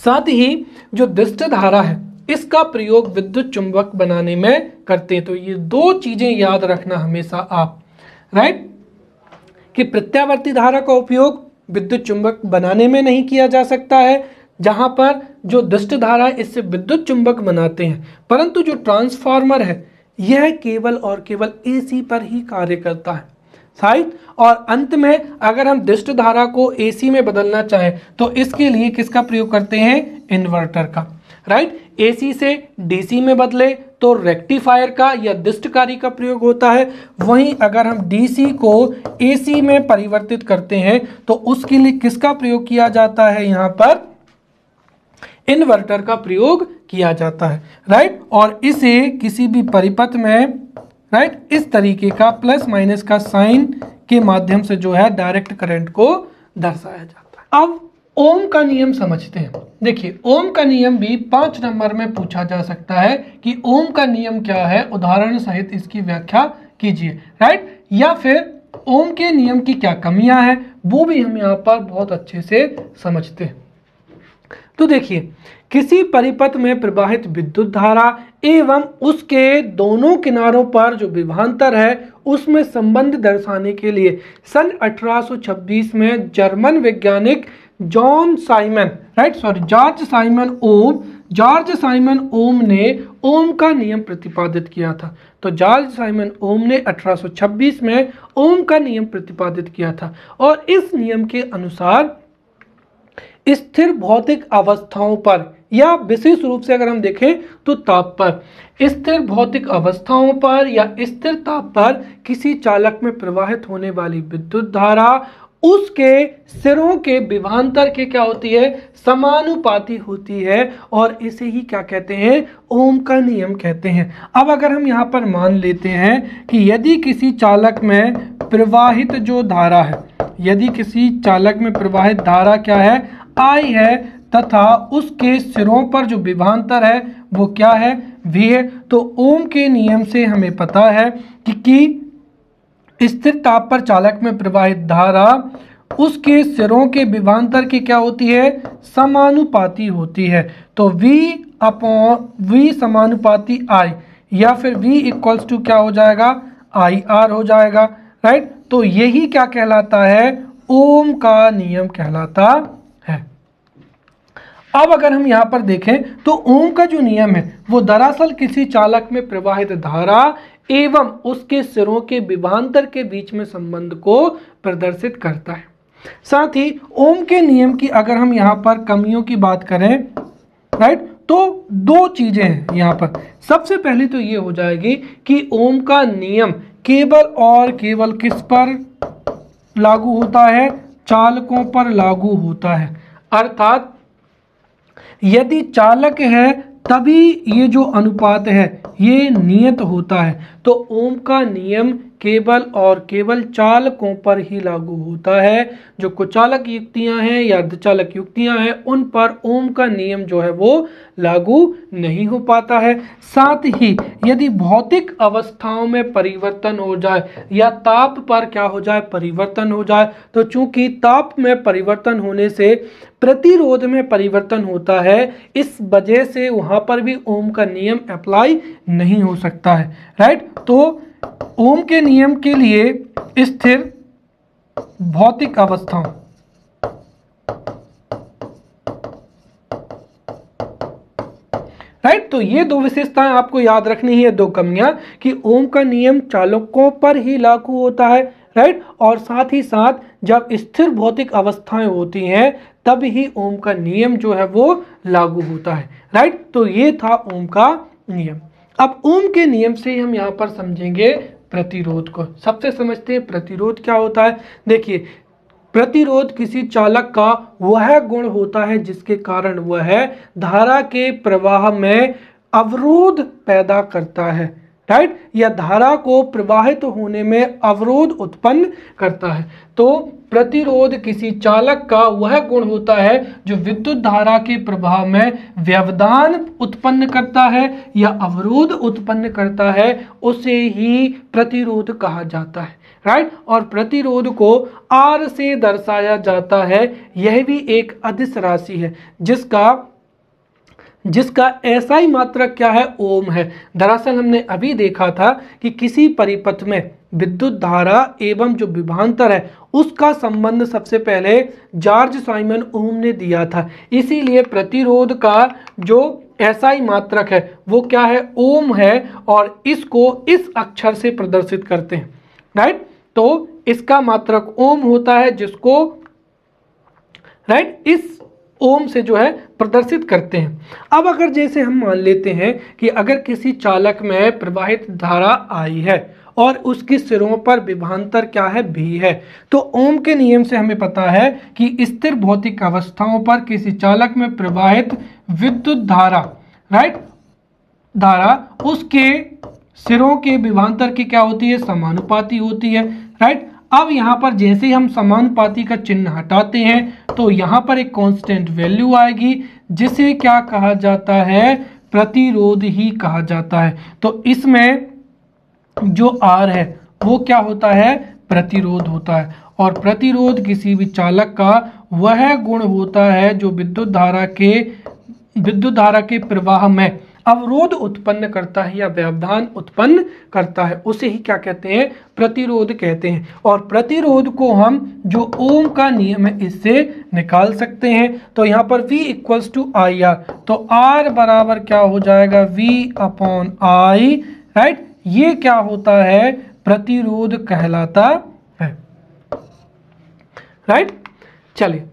साथ ही जो दिष्ट धारा है इसका प्रयोग विद्युत चुंबक बनाने में करते हैं तो ये दो चीज़ें याद रखना हमेशा आप राइट कि प्रत्यावर्ती धारा का उपयोग विद्युत चुंबक बनाने में नहीं किया जा सकता है जहाँ पर जो दुष्ट धारा है इससे विद्युत चुंबक बनाते हैं परंतु जो ट्रांसफार्मर है यह केवल और केवल एसी पर ही कार्य करता है साइट और अंत में अगर हम दुष्ट धारा को एसी में बदलना चाहें तो इसके लिए किसका प्रयोग करते हैं इन्वर्टर का राइट एसी से डीसी में बदले तो रेक्टिफायर का या दिष्टकारी का प्रयोग होता है वहीं अगर हम डीसी को एसी में परिवर्तित करते हैं तो उसके लिए किसका प्रयोग किया जाता है यहाँ पर इन्वर्टर का प्रयोग किया जाता है राइट और इसे किसी भी परिपथ में राइट इस तरीके का प्लस माइनस का साइन के माध्यम से जो है डायरेक्ट करंट को दर्शाया जाता है अब ओम का नियम समझते हैं देखिए ओम का नियम भी पांच नंबर में पूछा जा सकता है कि ओम का नियम क्या है उदाहरण सहित इसकी व्याख्या कीजिए राइट या फिर ओम के नियम की क्या कमियां हैं वो भी हम यहाँ पर बहुत अच्छे से समझते तो देखिए किसी परिपथ में प्रवाहित विद्युत धारा एवं उसके दोनों किनारों पर जो विभांतर है उसमें संबंध दर्शाने के लिए सन 1826 में जर्मन वैज्ञानिक John Simon right sorry George Simon Ohm George Simon Ohm ने ओम का नियम प्रतिपादित किया था तो जॉर्ज साइमन ओम ने 1826 में ओम का नियम प्रतिपादित किया था और इस नियम के अनुसार स्थिर भौतिक अवस्थाओं पर या विशेष रूप से अगर हम देखें तो ताप पर स्थिर भौतिक अवस्थाओं पर या स्थिर ताप पर किसी चालक में प्रवाहित होने वाली विद्युत धारा उसके सिरों के विभांतर के क्या होती है समानुपाती होती है और इसे ही क्या कहते हैं ओम का नियम कहते हैं अब अगर हम यहाँ पर मान लेते हैं कि यदि किसी चालक में प्रवाहित जो धारा है यदि किसी चालक में प्रवाहित धारा क्या है आई है तथा उसके सिरों पर जो विभांतर है वो क्या है वी है तो ओम के नियम से हमें पता है कि, कि स्थिर ताप पर चालक में प्रवाहित धारा उसके सिरों के विभांतर की क्या होती है समानुपाती होती है तो V अपॉन V समानुपाती I या फिर V इक्वल्स टू क्या हो जाएगा आई आर हो जाएगा राइट तो यही क्या कहलाता है ओम का नियम कहलाता है अब अगर हम यहां पर देखें तो ओम का जो नियम है वो दरअसल किसी चालक में प्रवाहित धारा एवं उसके सिरों के विभांतर के बीच में संबंध को प्रदर्शित करता है साथ ही ओम के नियम की अगर हम यहां पर कमियों की बात करें राइट तो दो चीज़ें हैं यहां पर सबसे पहले तो ये हो जाएगी कि ओम का नियम केवल और केवल किस पर लागू होता है चालकों पर लागू होता है अर्थात यदि चालक है तभी ये जो अनुपात है ये नियत होता है तो ओम का नियम केवल और केवल चालकों पर ही लागू होता है जो कुचालक युक्तियां हैं या दुचालक युक्तियां हैं उन पर ओम का नियम जो है वो लागू नहीं हो पाता है साथ ही यदि भौतिक अवस्थाओं में परिवर्तन हो जाए या ताप पर क्या हो जाए परिवर्तन हो जाए तो चूंकि ताप में परिवर्तन होने से प्रतिरोध में परिवर्तन होता है इस वजह से वहाँ पर भी ओम का नियम अप्लाई नहीं हो सकता है राइट तो ओम के नियम के लिए स्थिर भौतिक अवस्थाओं राइट तो ये दो विशेषताएं आपको याद रखनी है दो कमियां कि ओम का नियम चालकों पर ही लागू होता है राइट और साथ ही साथ जब स्थिर भौतिक अवस्थाएं होती हैं तब ही ओम का नियम जो है वो लागू होता है राइट तो ये था ओम का नियम अब ओम के नियम से हम यहाँ पर समझेंगे प्रतिरोध को सबसे समझते हैं प्रतिरोध क्या होता है देखिए प्रतिरोध किसी चालक का वह गुण होता है जिसके कारण वह धारा के प्रवाह में अवरोध पैदा करता है राइट या धारा को प्रवाहित होने में अवरोध उत्पन्न करता है तो प्रतिरोध किसी चालक का वह गुण होता है जो विद्युत धारा के प्रभाव में व्यवधान उत्पन्न करता है या अवरोध उत्पन्न करता है उसे ही प्रतिरोध कहा जाता है राइट और प्रतिरोध को आर से दर्शाया जाता है यह भी एक अधिस राशि है जिसका जिसका ऐसा ही मात्रक क्या है ओम है दरअसल हमने अभी देखा था कि किसी परिपथ में विद्युत धारा एवं जो विभांतर है उसका संबंध सबसे पहले जॉर्ज साइमन ओम ने दिया था इसीलिए प्रतिरोध का जो ऐसा ही मात्रक है वो क्या है ओम है और इसको इस अक्षर से प्रदर्शित करते हैं राइट तो इसका मात्रक ओम होता है जिसको राइट इस ओम से जो है प्रदर्शित करते हैं अब अगर जैसे हम मान लेते हैं कि अगर किसी चालक में प्रवाहित धारा आई है और उसके सिरों पर विभांतर क्या है भी है तो ओम के नियम से हमें पता है कि स्थिर भौतिक अवस्थाओं पर किसी चालक में प्रवाहित विद्युत धारा राइट धारा उसके सिरों के विभांतर की क्या होती है समानुपाती होती है राइट अब यहाँ पर जैसे ही हम समानुपाती का चिन्ह हटाते हैं तो यहाँ पर एक कांस्टेंट वैल्यू आएगी जिसे क्या कहा जाता है प्रतिरोध ही कहा जाता है तो इसमें जो आर है वो क्या होता है प्रतिरोध होता है और प्रतिरोध किसी भी चालक का वह गुण होता है जो विद्युत धारा के विद्युत धारा के प्रवाह में अवरोध उत्पन्न करता है या व्यवधान उत्पन्न करता है उसे ही क्या कहते हैं प्रतिरोध कहते हैं और प्रतिरोध को हम जो ओम का नियम है इससे निकाल सकते हैं तो यहाँ पर V equals to I R तो R बराबर क्या हो जाएगा V अपॉन आई राइट ये क्या होता है प्रतिरोध कहलाता है राइट चलिए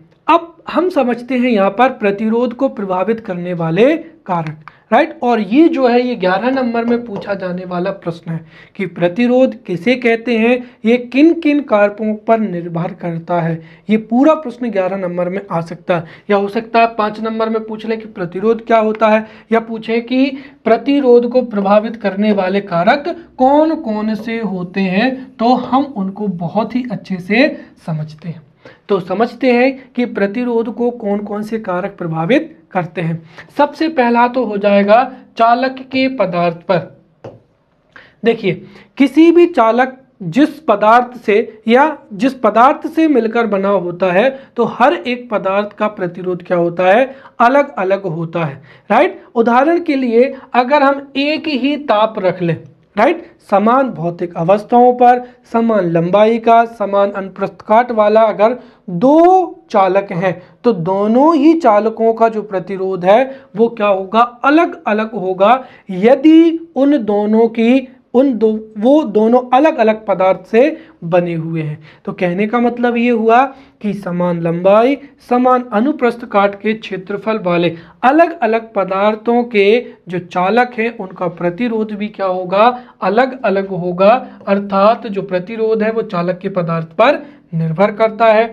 हम समझते हैं यहाँ पर प्रतिरोध को प्रभावित करने वाले कारक राइट और ये जो है ये ग्यारह नंबर में पूछा जाने वाला प्रश्न है कि प्रतिरोध किसे कहते हैं ये किन किन कारकों पर निर्भर करता है ये पूरा प्रश्न ग्यारह नंबर में आ सकता है या हो सकता है पाँच नंबर में पूछ लें कि प्रतिरोध क्या होता है या पूछें कि प्रतिरोध को प्रभावित करने वाले कारक कौन कौन से होते हैं तो हम उनको बहुत ही अच्छे से समझते हैं तो समझते हैं कि प्रतिरोध को कौन कौन से कारक प्रभावित करते हैं सबसे पहला तो हो जाएगा चालक के पदार्थ पर देखिए किसी भी चालक जिस पदार्थ से या जिस पदार्थ से मिलकर बना होता है तो हर एक पदार्थ का प्रतिरोध क्या होता है अलग अलग होता है राइट उदाहरण के लिए अगर हम एक ही ताप रख लें राइट समान भौतिक अवस्थाओं पर समान लंबाई का समान अनुप्रस्थ काट वाला अगर दो चालक हैं तो दोनों ही चालकों का जो प्रतिरोध है वो क्या होगा अलग अलग होगा यदि उन दोनों की उन दो वो दोनों अलग अलग पदार्थ से बने हुए हैं तो कहने का मतलब ये हुआ कि समान लंबाई समान अनुप्रस्थ काट के क्षेत्रफल वाले अलग अलग पदार्थों के जो चालक हैं उनका प्रतिरोध भी क्या होगा अलग अलग होगा अर्थात जो प्रतिरोध है वो चालक के पदार्थ पर निर्भर करता है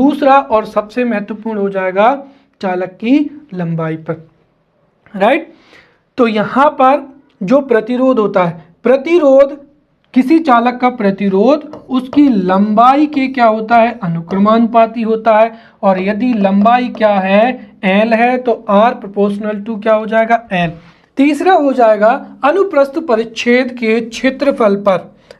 दूसरा और सबसे महत्वपूर्ण हो जाएगा चालक की लंबाई पर राइट तो यहाँ पर जो प्रतिरोध होता है प्रतिरोध किसी चालक का प्रतिरोध उसकी लंबाई के क्या होता है अनुक्रमानुपाती होता है और यदि लंबाई क्या है एल है तो आर प्रोपोर्शनल टू क्या हो जाएगा एल तीसरा हो जाएगा अनुप्रस्थ परिच्छेद के क्षेत्रफल पर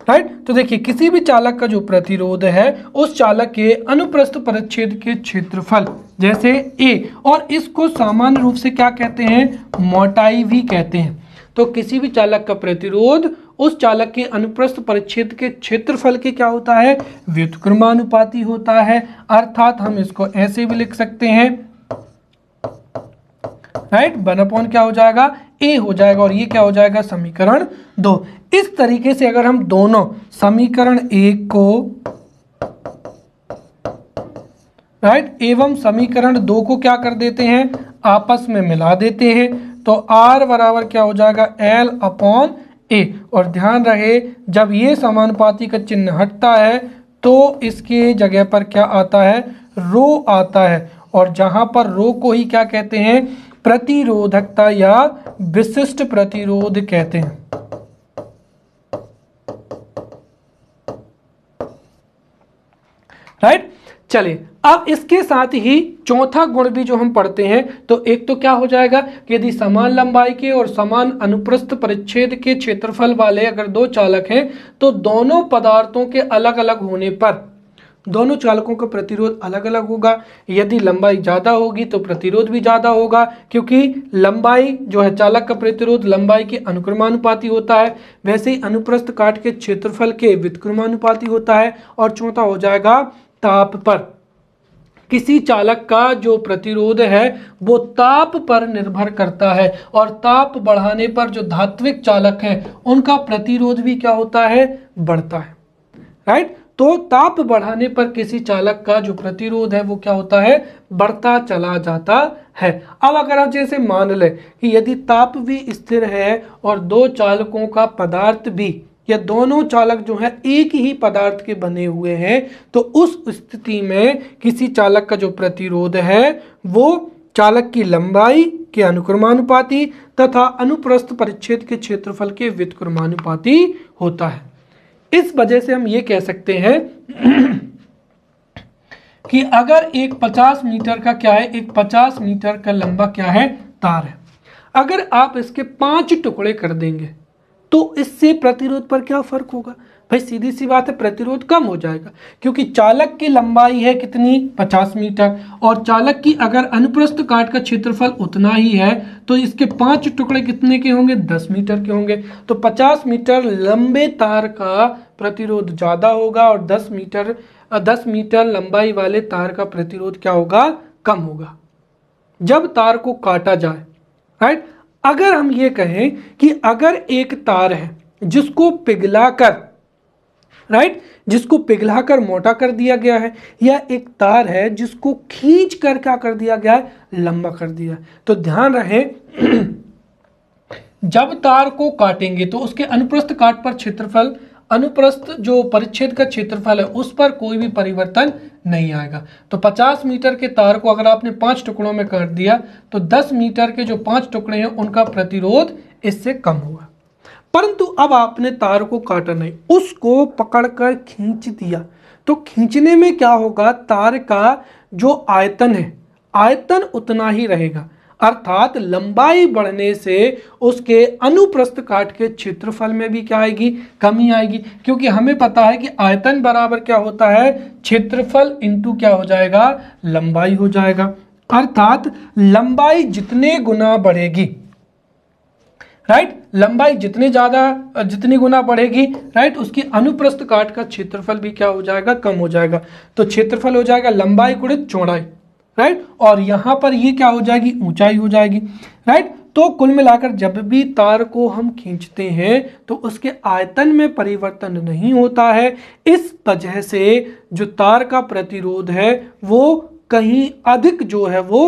राइट तो देखिए किसी भी चालक का जो प्रतिरोध है उस चालक के अनुप्रस्थ परिच्छेद के क्षेत्रफल जैसे ए और इसको सामान्य रूप से क्या कहते हैं मोटाई भी कहते हैं तो किसी भी चालक का प्रतिरोध उस चालक के अनुप्रस्थ परिच्छेद के क्षेत्रफल के क्या होता है व्युतक्रमानुपाती होता है अर्थात हम इसको ऐसे भी लिख सकते हैं राइट right? अपॉन क्या हो जाएगा ए हो जाएगा और ये क्या हो जाएगा समीकरण दो इस तरीके से अगर हम दोनों समीकरण एक को राइट एवं समीकरण दो को क्या कर देते हैं आपस में मिला देते हैं तो आर बराबर क्या हो जाएगा एल अपॉन ए और ध्यान रहे जब ये समानुपाती का चिन्ह हटता है तो इसके जगह पर क्या आता है रो आता है और जहां पर रो को ही क्या कहते हैं प्रतिरोधकता या विशिष्ट प्रतिरोध कहते हैं राइट चलिए अब इसके साथ ही चौथा गुण भी जो हम पढ़ते हैं तो एक तो क्या हो जाएगा कि यदि समान लंबाई के और समान अनुप्रस्थ परिच्छेद के क्षेत्रफल वाले अगर दो चालक हैं तो दोनों पदार्थों के अलग अलग होने पर दोनों चालकों का प्रतिरोध अलग अलग होगा यदि लंबाई ज़्यादा होगी तो प्रतिरोध भी ज़्यादा होगा क्योंकि लंबाई जो है चालक का प्रतिरोध लंबाई के अनुक्रमानुपाती होता है वैसे ही अनुप्रस्थ काट के क्षेत्रफल के व्युत्क्रमानुपाती होता है और चौथा हो जाएगा ताप पर किसी चालक का जो प्रतिरोध है वो ताप पर निर्भर करता है और ताप बढ़ाने पर जो धात्विक चालक है उनका प्रतिरोध भी क्या होता है बढ़ता है राइट तो ताप बढ़ाने पर किसी चालक का जो प्रतिरोध है वो क्या होता है बढ़ता चला जाता है अब अगर आप जैसे मान लें कि यदि ताप भी स्थिर है और दो चालकों का पदार्थ भी या दोनों चालक जो है एक ही पदार्थ के बने हुए हैं तो उस स्थिति में किसी चालक का जो प्रतिरोध है वो चालक की लंबाई के अनुक्रमानुपाती तथा अनुप्रस्थ परिच्छेद के क्षेत्रफल के व्युतक्रमानुपाती होता है इस वजह से हम ये कह सकते हैं कि अगर एक 50 मीटर का क्या है एक 50 मीटर का लंबा क्या है तार है अगर आप इसके पांच टुकड़े कर देंगे तो इससे प्रतिरोध पर क्या फर्क होगा भाई सीधी सी बात है प्रतिरोध कम हो जाएगा क्योंकि चालक की लंबाई है कितनी 50 मीटर और चालक की अगर अनुप्रस्थ काट का क्षेत्रफल उतना ही है तो इसके पांच टुकड़े कितने के होंगे 10 मीटर के होंगे तो 50 मीटर लंबे तार का प्रतिरोध ज़्यादा होगा और 10 मीटर 10 मीटर लंबाई वाले तार का प्रतिरोध क्या होगा कम होगा जब तार को काटा जाए राइट अगर हम ये कहें कि अगर एक तार है जिसको पिघलाकर राइट जिसको पिघलाकर मोटा कर दिया गया है या एक तार है जिसको खींच कर क्या कर दिया गया है लंबा कर दिया तो ध्यान रहे जब तार को काटेंगे तो उसके अनुप्रस्थ काट पर क्षेत्रफल अनुप्रस्थ जो परिच्छेद का क्षेत्रफल है उस पर कोई भी परिवर्तन नहीं आएगा तो 50 मीटर के तार को अगर आपने पांच टुकड़ों में काट दिया तो 10 मीटर के जो पांच टुकड़े हैं उनका प्रतिरोध इससे कम हुआ परंतु अब आपने तार को काटा नहीं उसको पकड़कर खींच दिया तो खींचने में क्या होगा तार का जो आयतन है आयतन उतना ही रहेगा अर्थात लंबाई बढ़ने से उसके अनुप्रस्थ काट के क्षेत्रफल में भी क्या आएगी कमी आएगी क्योंकि हमें पता है कि आयतन बराबर क्या होता है क्षेत्रफल इंटू क्या हो जाएगा लंबाई हो जाएगा अर्थात लंबाई जितने गुना बढ़ेगी राइट लंबाई जितने ज़्यादा जितनी गुना बढ़ेगी राइट उसकी अनुप्रस्थ काट का क्षेत्रफल भी क्या हो जाएगा कम हो जाएगा तो क्षेत्रफल हो जाएगा लंबाई गुणित चौड़ाई राइट और यहाँ पर ये क्या हो जाएगी ऊंचाई हो जाएगी राइट तो कुल मिलाकर जब भी तार को हम खींचते हैं तो उसके आयतन में परिवर्तन नहीं होता है इस वजह से जो तार का प्रतिरोध है वो कहीं अधिक जो है वो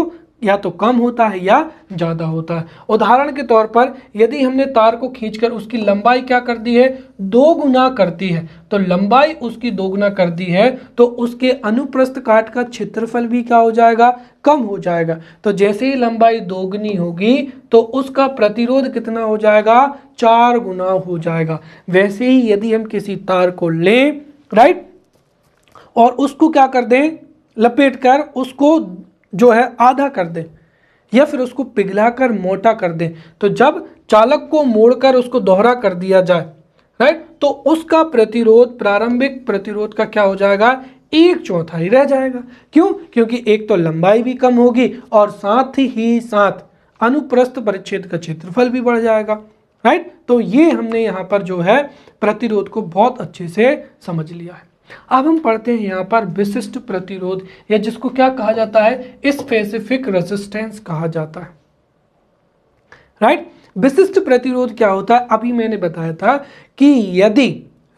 या तो कम होता है या ज़्यादा होता है उदाहरण के तौर पर यदि हमने तार को खींचकर उसकी लंबाई क्या कर दी है दो गुना करती है तो लंबाई उसकी दो गुना कर दी है तो उसके अनुप्रस्थ काट का क्षेत्रफल भी क्या हो जाएगा कम हो जाएगा तो जैसे ही लंबाई दोगुनी होगी तो उसका प्रतिरोध कितना हो जाएगा चार गुना हो जाएगा वैसे ही यदि हम किसी तार को लें राइट और उसको क्या कर दें लपेट कर उसको जो है आधा कर दें या फिर उसको पिघलाकर मोटा कर दें तो जब चालक को मोड़कर उसको दोहरा कर दिया जाए राइट तो उसका प्रतिरोध प्रारंभिक प्रतिरोध का क्या हो जाएगा एक चौथाई रह जाएगा क्यों क्योंकि एक तो लंबाई भी कम होगी और साथ ही साथ अनुप्रस्थ परिच्छेद का क्षेत्रफल भी बढ़ जाएगा राइट तो ये हमने यहाँ पर जो है प्रतिरोध को बहुत अच्छे से समझ लिया है अब हम पढ़ते हैं यहाँ पर विशिष्ट प्रतिरोध या जिसको क्या कहा जाता है स्पेसिफिक रेजिस्टेंस कहा जाता है राइट right? विशिष्ट प्रतिरोध क्या होता है अभी मैंने बताया था कि यदि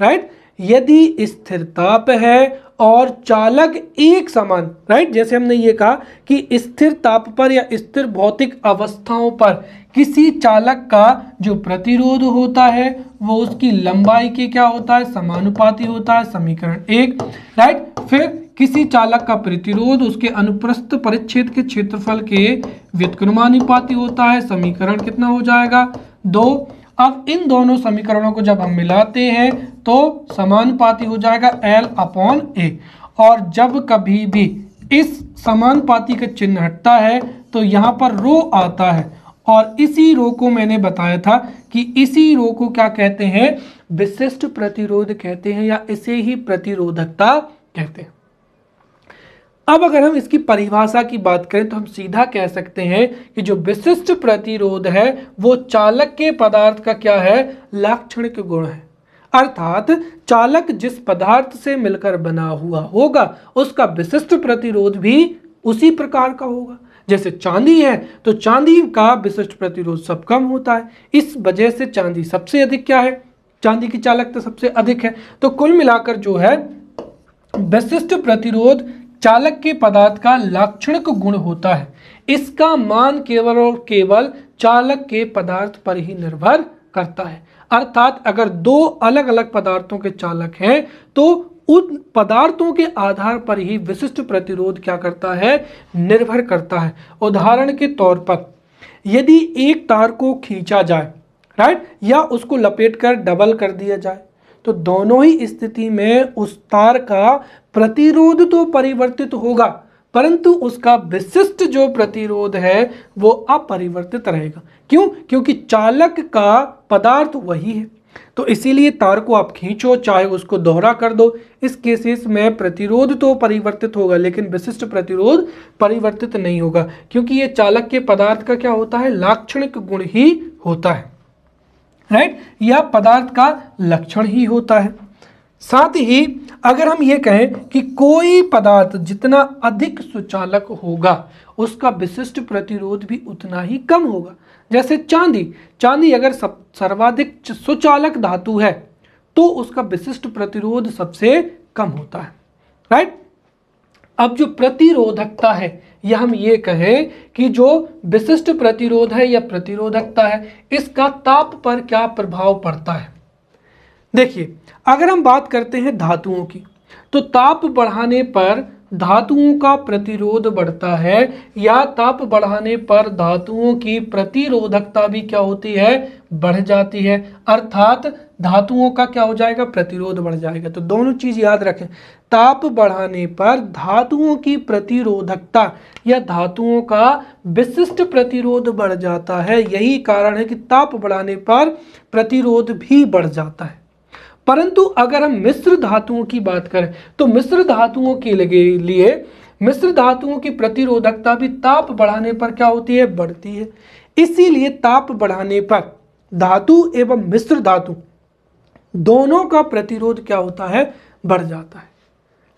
राइट यदि स्थिरता पे है और चालक एक समान राइट जैसे हमने ये कहा कि स्थिर ताप पर या स्थिर भौतिक अवस्थाओं पर किसी चालक का जो प्रतिरोध होता है वो उसकी लंबाई के क्या होता है समानुपाती होता है समीकरण एक राइट फिर किसी चालक का प्रतिरोध उसके अनुप्रस्थ परिच्छेद के क्षेत्रफल के व्युत्क्रमानुपाती होता है समीकरण कितना हो जाएगा दो अब इन दोनों समीकरणों को जब हम मिलाते हैं तो समानुपाती हो जाएगा एल अपॉन ए और जब कभी भी इस समानुपाती का चिन्ह हटता है तो यहाँ पर रो आता है और इसी रो को मैंने बताया था कि इसी रो को क्या कहते हैं विशिष्ट प्रतिरोध कहते हैं या इसे ही प्रतिरोधकता कहते हैं अब अगर हम इसकी परिभाषा की बात करें तो हम सीधा कह सकते हैं कि जो विशिष्ट प्रतिरोध है वो चालक के पदार्थ का क्या है लाक्षणिक गुण है अर्थात चालक जिस पदार्थ से मिलकर बना हुआ होगा उसका विशिष्ट प्रतिरोध भी उसी प्रकार का होगा जैसे चांदी है तो चांदी का विशिष्ट प्रतिरोध सब कम होता है इस वजह से चांदी सबसे अधिक क्या है चांदी की चालकता सबसे अधिक है तो कुल मिलाकर जो है विशिष्ट प्रतिरोध चालक के पदार्थ का लाक्षणिक गुण होता है इसका मान केवल और केवल चालक के पदार्थ पर ही निर्भर करता है अर्थात अगर दो अलग अलग पदार्थों के चालक हैं तो उन पदार्थों के आधार पर ही विशिष्ट प्रतिरोध क्या करता है निर्भर करता है उदाहरण के तौर पर यदि एक तार को खींचा जाए राइट या उसको लपेट कर डबल कर दिया जाए तो दोनों ही स्थिति में उस तार का प्रतिरोध तो परिवर्तित होगा परंतु उसका विशिष्ट जो प्रतिरोध है वो अपरिवर्तित रहेगा क्यों क्योंकि चालक का पदार्थ वही है तो इसीलिए तार को आप खींचो चाहे उसको दोहरा कर दो इस केसेस में प्रतिरोध तो परिवर्तित होगा लेकिन विशिष्ट प्रतिरोध परिवर्तित नहीं होगा क्योंकि ये चालक के पदार्थ का क्या होता है लाक्षणिक गुण ही होता है राइट यह पदार्थ का लक्षण ही होता है साथ ही अगर हम ये कहें कि कोई पदार्थ जितना अधिक सुचालक होगा उसका विशिष्ट प्रतिरोध भी उतना ही कम होगा जैसे चांदी चांदी अगर सर्वाधिक सुचालक धातु है तो उसका विशिष्ट प्रतिरोध सबसे कम होता है राइट अब जो प्रतिरोधकता है या हम ये कहें कि जो विशिष्ट प्रतिरोध है या प्रतिरोधकता है इसका ताप पर क्या प्रभाव पड़ता है देखिए अगर हम बात करते हैं धातुओं की तो ताप बढ़ाने पर धातुओं का प्रतिरोध बढ़ता है या ताप बढ़ाने पर धातुओं की प्रतिरोधकता भी क्या होती है बढ़ जाती है अर्थात धातुओं का क्या हो जाएगा प्रतिरोध बढ़ जाएगा तो दोनों चीज याद रखें ताप बढ़ाने पर धातुओं की प्रतिरोधकता या धातुओं का विशिष्ट प्रतिरोध बढ़ जाता है यही कारण है कि ताप बढ़ाने पर प्रतिरोध भी बढ़ जाता है परंतु अगर हम मिश्र धातुओं की बात करें तो मिश्र धातुओं के लिए मिश्र धातुओं की प्रतिरोधकता भी ताप बढ़ाने पर क्या होती है बढ़ती है इसीलिए ताप बढ़ाने पर धातु एवं मिश्र धातु दोनों का प्रतिरोध क्या होता है बढ़ जाता है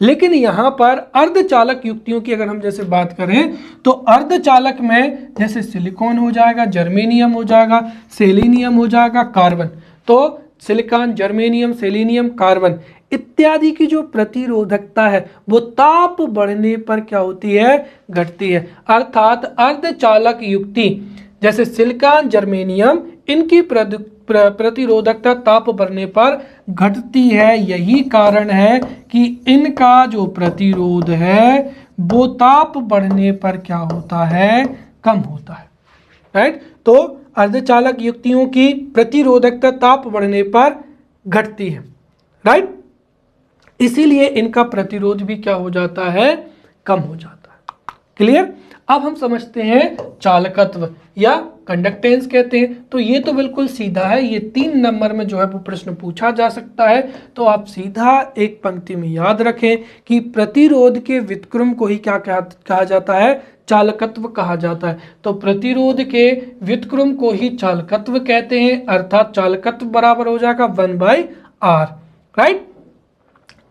लेकिन यहां पर अर्धचालक युक्तियों की अगर हम जैसे बात करें तो अर्धचालक में जैसे सिलिकॉन हो जाएगा जर्मेनियम हो जाएगा सेलिनियम हो जाएगा कार्बन तो सिलिकॉन जर्मेनियम सेलेनियम कार्बन इत्यादि की जो प्रतिरोधकता है वो ताप बढ़ने पर क्या होती है घटती है अर्थात अर्धचालक युक्ति जैसे सिलिकॉन जर्मेनियम इनकी प्रतिरोधकता ताप बढ़ने पर घटती है यही कारण है कि इनका जो प्रतिरोध है वो ताप बढ़ने पर क्या होता है कम होता है राइट तो अर्धचालक युक्तियों की प्रतिरोधकता ताप बढ़ने पर घटती है राइट इसीलिए इनका प्रतिरोध भी क्या हो जाता है कम हो जाता है क्लियर अब हम समझते हैं चालकत्व या कंडक्टेंस कहते हैं तो ये तो बिल्कुल सीधा है ये तीन नंबर में जो है वो प्रश्न पूछा जा सकता है तो आप सीधा एक पंक्ति में याद रखें कि प्रतिरोध के व्युत्क्रम को ही क्या कहा जाता है चालकत्व कहा जाता है तो प्रतिरोध के व्युत्क्रम को ही चालकत्व कहते हैं अर्थात चालकत्व बराबर हो जाएगा वन बाई आर राइट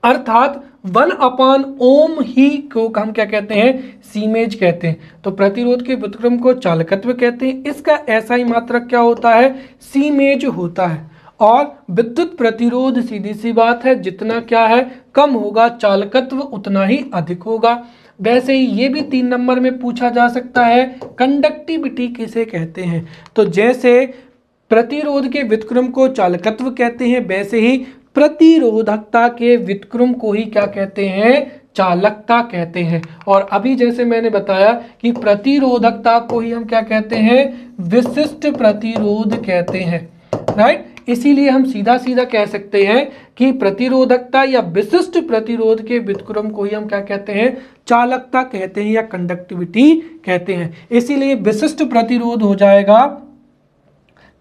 अर्थात वन अपान ओम ही को हम क्या कहते हैं सीमेज कहते हैं तो प्रतिरोध के व्युतक्रम को चालकत्व कहते हैं इसका ऐसा ही मात्रक क्या होता है सीमेज होता है और विद्युत प्रतिरोध सीधी सी बात है जितना क्या है कम होगा चालकत्व उतना ही अधिक होगा वैसे ही ये भी तीन नंबर में पूछा जा सकता है कंडक्टिविटी किसे कहते हैं तो जैसे प्रतिरोध के व्युतक्रम को चालकत्व कहते हैं वैसे ही प्रतिरोधकता के वितक्रम को ही क्या कहते हैं चालकता कहते हैं और अभी जैसे मैंने बताया कि प्रतिरोधकता को ही हम क्या कहते हैं विशिष्ट प्रतिरोध कहते हैं राइट इसीलिए हम सीधा सीधा कह सकते हैं कि प्रतिरोधकता या विशिष्ट प्रतिरोध के वितक्रम को ही हम क्या कहते हैं चालकता कहते हैं या कंडक्टिविटी कहते हैं इसीलिए विशिष्ट प्रतिरोध हो जाएगा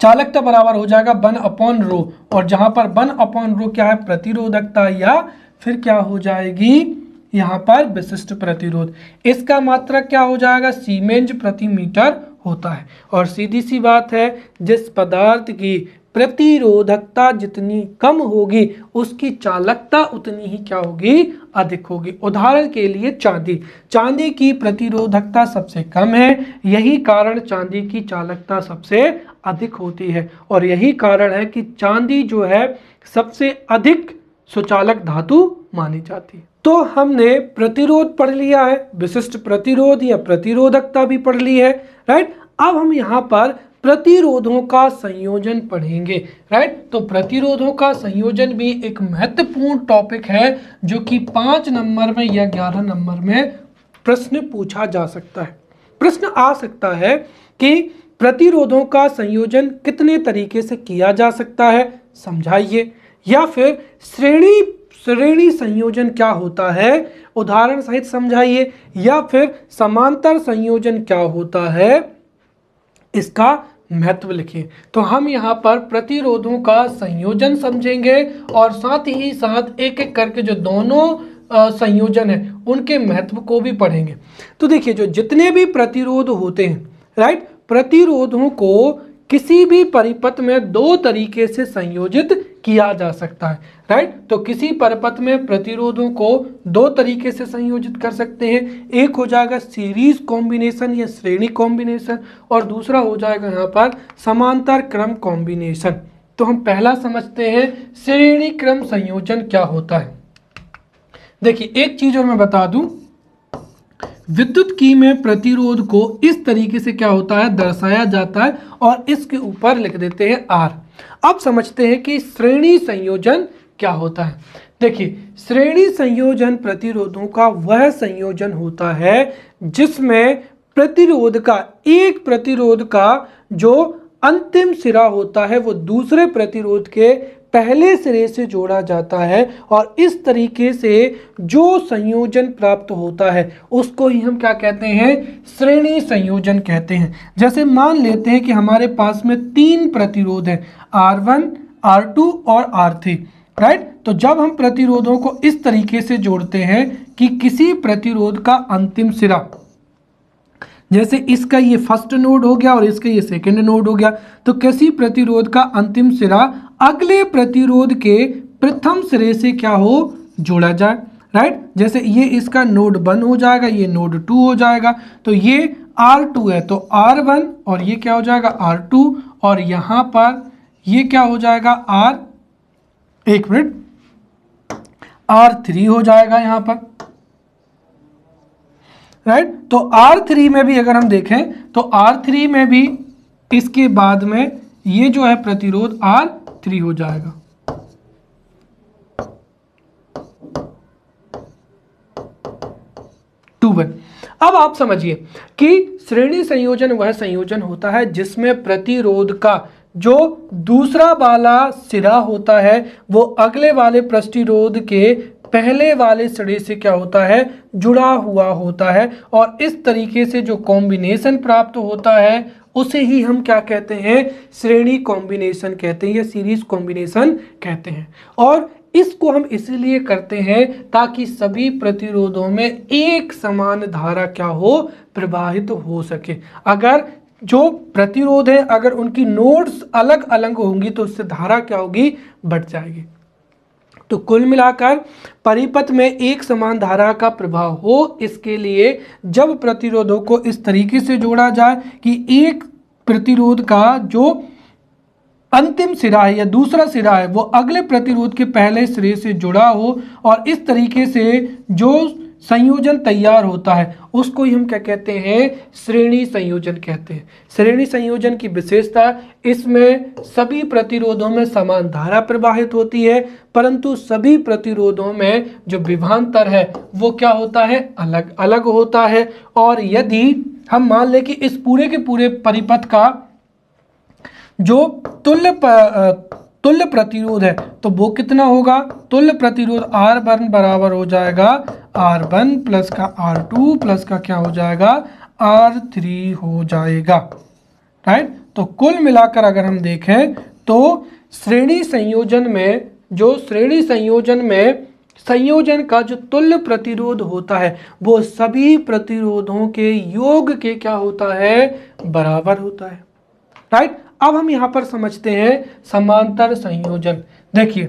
चालकता बराबर हो जाएगा बन अपॉन रो और जहां पर बन अपॉन रो क्या है प्रतिरोधकता या फिर क्या हो जाएगी यहां पर विशिष्ट प्रतिरोध इसका मात्रक क्या हो जाएगा सीमेंज प्रति मीटर होता है और सीधी सी बात है जिस पदार्थ की प्रतिरोधकता जितनी कम होगी उसकी चालकता उतनी ही क्या होगी अधिक होगी उदाहरण के लिए चांदी चांदी की प्रतिरोधकता सबसे कम है यही कारण चांदी की चालकता सबसे अधिक होती है और यही कारण है कि चांदी जो है सबसे अधिक सुचालक धातु मानी जाती है तो हमने प्रतिरोध पढ़ लिया है विशिष्ट प्रतिरोध या प्रतिरोधकता भी पढ़ ली है राइट अब हम यहाँ पर प्रतिरोधों का संयोजन पढ़ेंगे राइट तो प्रतिरोधों का संयोजन भी एक महत्वपूर्ण टॉपिक है जो कि पाँच नंबर में या ग्यारह नंबर में प्रश्न पूछा जा सकता है प्रश्न आ सकता है कि प्रतिरोधों का संयोजन कितने तरीके से किया जा सकता है समझाइए या फिर श्रेणी श्रेणी संयोजन क्या होता है उदाहरण सहित समझाइए या फिर समांतर संयोजन क्या होता है इसका महत्व लिखें तो हम यहाँ पर प्रतिरोधों का संयोजन समझेंगे और साथ ही साथ एक एक करके जो दोनों संयोजन है उनके महत्व को भी पढ़ेंगे तो देखिए जो जितने भी प्रतिरोध होते हैं राइट प्रतिरोधों को किसी भी परिपथ में दो तरीके से संयोजित किया जा सकता है राइट तो किसी परिपथ में प्रतिरोधों को दो तरीके से संयोजित कर सकते हैं एक हो जाएगा सीरीज कॉम्बिनेशन या श्रेणी कॉम्बिनेशन और दूसरा हो जाएगा यहाँ पर समांतर क्रम कॉम्बिनेशन तो हम पहला समझते हैं श्रेणी क्रम संयोजन क्या होता है देखिए एक चीज और मैं बता दूं विद्युत की में प्रतिरोध को इस तरीके से क्या होता है दर्शाया जाता है और इसके ऊपर लिख देते हैं आर अब समझते हैं कि श्रेणी संयोजन क्या होता है देखिए श्रेणी संयोजन प्रतिरोधों का वह संयोजन होता है जिसमें प्रतिरोध का एक प्रतिरोध का जो अंतिम सिरा होता है वो दूसरे प्रतिरोध के पहले सिरे से जोड़ा जाता है और इस तरीके से जो संयोजन प्राप्त होता है उसको ही हम क्या कहते हैं श्रेणी संयोजन कहते हैं जैसे मान लेते हैं कि हमारे पास में तीन प्रतिरोध हैं आर वन आर टू और आर थ्री राइट तो जब हम प्रतिरोधों को इस तरीके से जोड़ते हैं कि किसी प्रतिरोध का अंतिम सिरा जैसे इसका ये फर्स्ट नोड हो गया और इसका ये सेकंड नोड हो गया तो किसी प्रतिरोध का अंतिम सिरा अगले प्रतिरोध के प्रथम सिरे से क्या हो जोड़ा जाए राइट जैसे ये इसका नोड वन हो जाएगा ये नोड टू हो जाएगा तो ये आर टू है तो आर वन और ये क्या हो जाएगा आर टू और यहां पर ये क्या हो जाएगा आर एक मिनट आर थ्री हो जाएगा यहां पर राइट right? तो थ्री में भी अगर हम देखें तो आर थ्री में भी इसके बाद में ये जो है प्रतिरोध आर थ्री हो जाएगा टू वन अब आप समझिए कि श्रेणी संयोजन वह संयोजन होता है जिसमें प्रतिरोध का जो दूसरा वाला सिरा होता है वो अगले वाले प्रतिरोध के पहले वाले सिरे से क्या होता है जुड़ा हुआ होता है और इस तरीके से जो कॉम्बिनेशन प्राप्त होता है उसे ही हम क्या कहते हैं श्रेणी कॉम्बिनेशन कहते हैं या सीरीज कॉम्बिनेशन कहते हैं और इसको हम इसीलिए करते हैं ताकि सभी प्रतिरोधों में एक समान धारा क्या हो प्रवाहित हो सके अगर जो प्रतिरोध है अगर उनकी नोड्स अलग अलग होंगी तो उससे धारा क्या होगी बढ़ जाएगी तो कुल मिलाकर परिपथ में एक समान धारा का प्रभाव हो इसके लिए जब प्रतिरोधों को इस तरीके से जोड़ा जाए कि एक प्रतिरोध का जो अंतिम सिरा है या दूसरा सिरा है वो अगले प्रतिरोध के पहले सिरे से जुड़ा हो और इस तरीके से जो संयोजन तैयार होता है उसको ही हम क्या कहते हैं श्रेणी संयोजन कहते हैं श्रेणी संयोजन की विशेषता इसमें सभी प्रतिरोधों में समान धारा प्रवाहित होती है परंतु सभी प्रतिरोधों में जो विभांतर है वो क्या होता है अलग अलग होता है और यदि हम मान लें कि इस पूरे के पूरे परिपथ का जो तुल्य तुल्य प्रतिरोध है तो वो कितना होगा तुल्य प्रतिरोध आर वन बराबर हो जाएगा आर वन प्लस का आर टू प्लस का क्या हो जाएगा आर थ्री हो जाएगा राइट तो कुल मिलाकर अगर हम देखें तो श्रेणी संयोजन में जो श्रेणी संयोजन में संयोजन का जो तुल्य प्रतिरोध होता है वो सभी प्रतिरोधों के योग के क्या होता है बराबर होता है राइट अब हम यहां पर समझते हैं समांतर संयोजन देखिए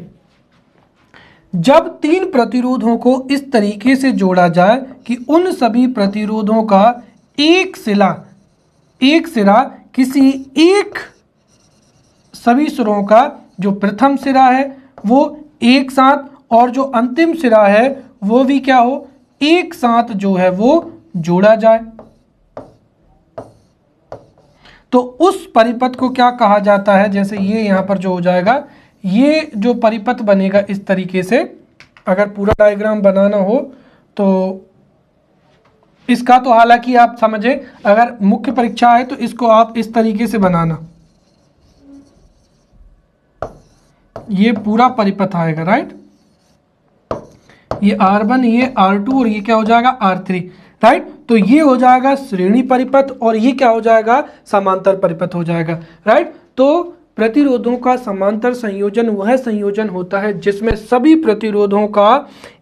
जब तीन प्रतिरोधों को इस तरीके से जोड़ा जाए कि उन सभी प्रतिरोधों का एक सिला एक सिरा किसी एक सभी सिरों का जो प्रथम सिरा है वो एक साथ और जो अंतिम सिरा है वो भी क्या हो एक साथ जो है वो जोड़ा जाए तो उस परिपथ को क्या कहा जाता है जैसे ये यहाँ पर जो हो जाएगा ये जो परिपथ बनेगा इस तरीके से अगर पूरा डायग्राम बनाना हो तो इसका तो हालांकि आप समझें अगर मुख्य परीक्षा है तो इसको आप इस तरीके से बनाना ये पूरा परिपथ आएगा राइट ये आर वन ये आर टू और ये क्या हो जाएगा आर थ्री राइट तो ये हो जाएगा श्रेणी परिपथ और ये क्या हो जाएगा समांतर परिपथ हो जाएगा राइट तो प्रतिरोधों का समांतर संयोजन वह संयोजन होता है जिसमें सभी प्रतिरोधों का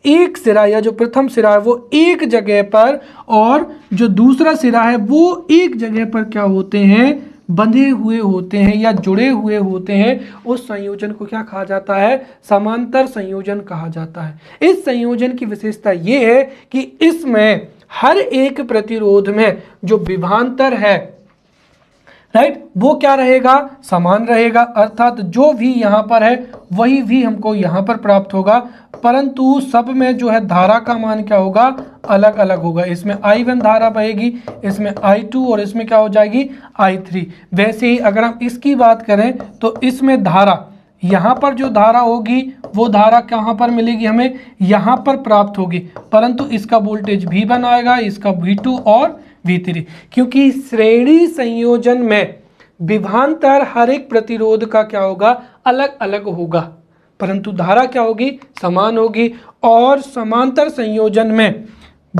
एक सिरा या जो प्रथम सिरा है वो एक जगह पर और जो दूसरा सिरा है वो एक जगह पर क्या होते हैं बंधे हुए होते हैं या जुड़े हुए होते हैं उस संयोजन को क्या कहा जाता है समांतर संयोजन कहा जाता है इस संयोजन की विशेषता ये है कि इसमें हर एक प्रतिरोध में जो विभांतर है राइट right? वो क्या रहेगा समान रहेगा अर्थात जो भी यहां पर है वही भी हमको यहां पर प्राप्त होगा परंतु सब में जो है धारा का मान क्या होगा अलग अलग होगा इसमें आई वन धारा बहेगी इसमें आई टू और इसमें क्या हो जाएगी आई थ्री वैसे ही अगर हम इसकी बात करें तो इसमें धारा यहाँ पर जो धारा होगी वो धारा कहाँ पर मिलेगी हमें यहाँ पर प्राप्त होगी परंतु इसका वोल्टेज भी बनाएगा इसका वी टू और वी थ्री क्योंकि श्रेणी संयोजन में विभांतर हर एक प्रतिरोध का क्या होगा अलग अलग होगा परंतु धारा क्या होगी समान होगी और समांतर संयोजन में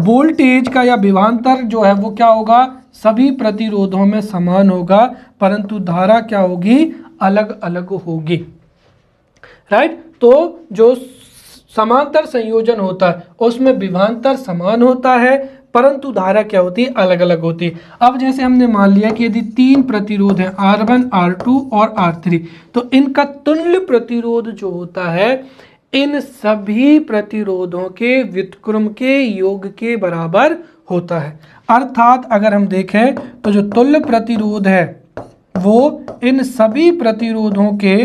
वोल्टेज का या विभांतर जो है वो क्या होगा सभी प्रतिरोधों में समान होगा परंतु धारा क्या होगी अलग अलग होगी राइट तो जो समांतर संयोजन होता है उसमें विभांतर समान होता है परंतु धारा क्या होती है अलग अलग होती है अब जैसे हमने मान लिया कि यदि तीन प्रतिरोध हैं आर वन आर टू और आर थ्री तो इनका तुल्य प्रतिरोध जो होता है इन सभी प्रतिरोधों के व्युतक्रम के योग के बराबर होता है अर्थात अगर हम देखें तो जो तुल्य प्रतिरोध है वो इन सभी प्रतिरोधों के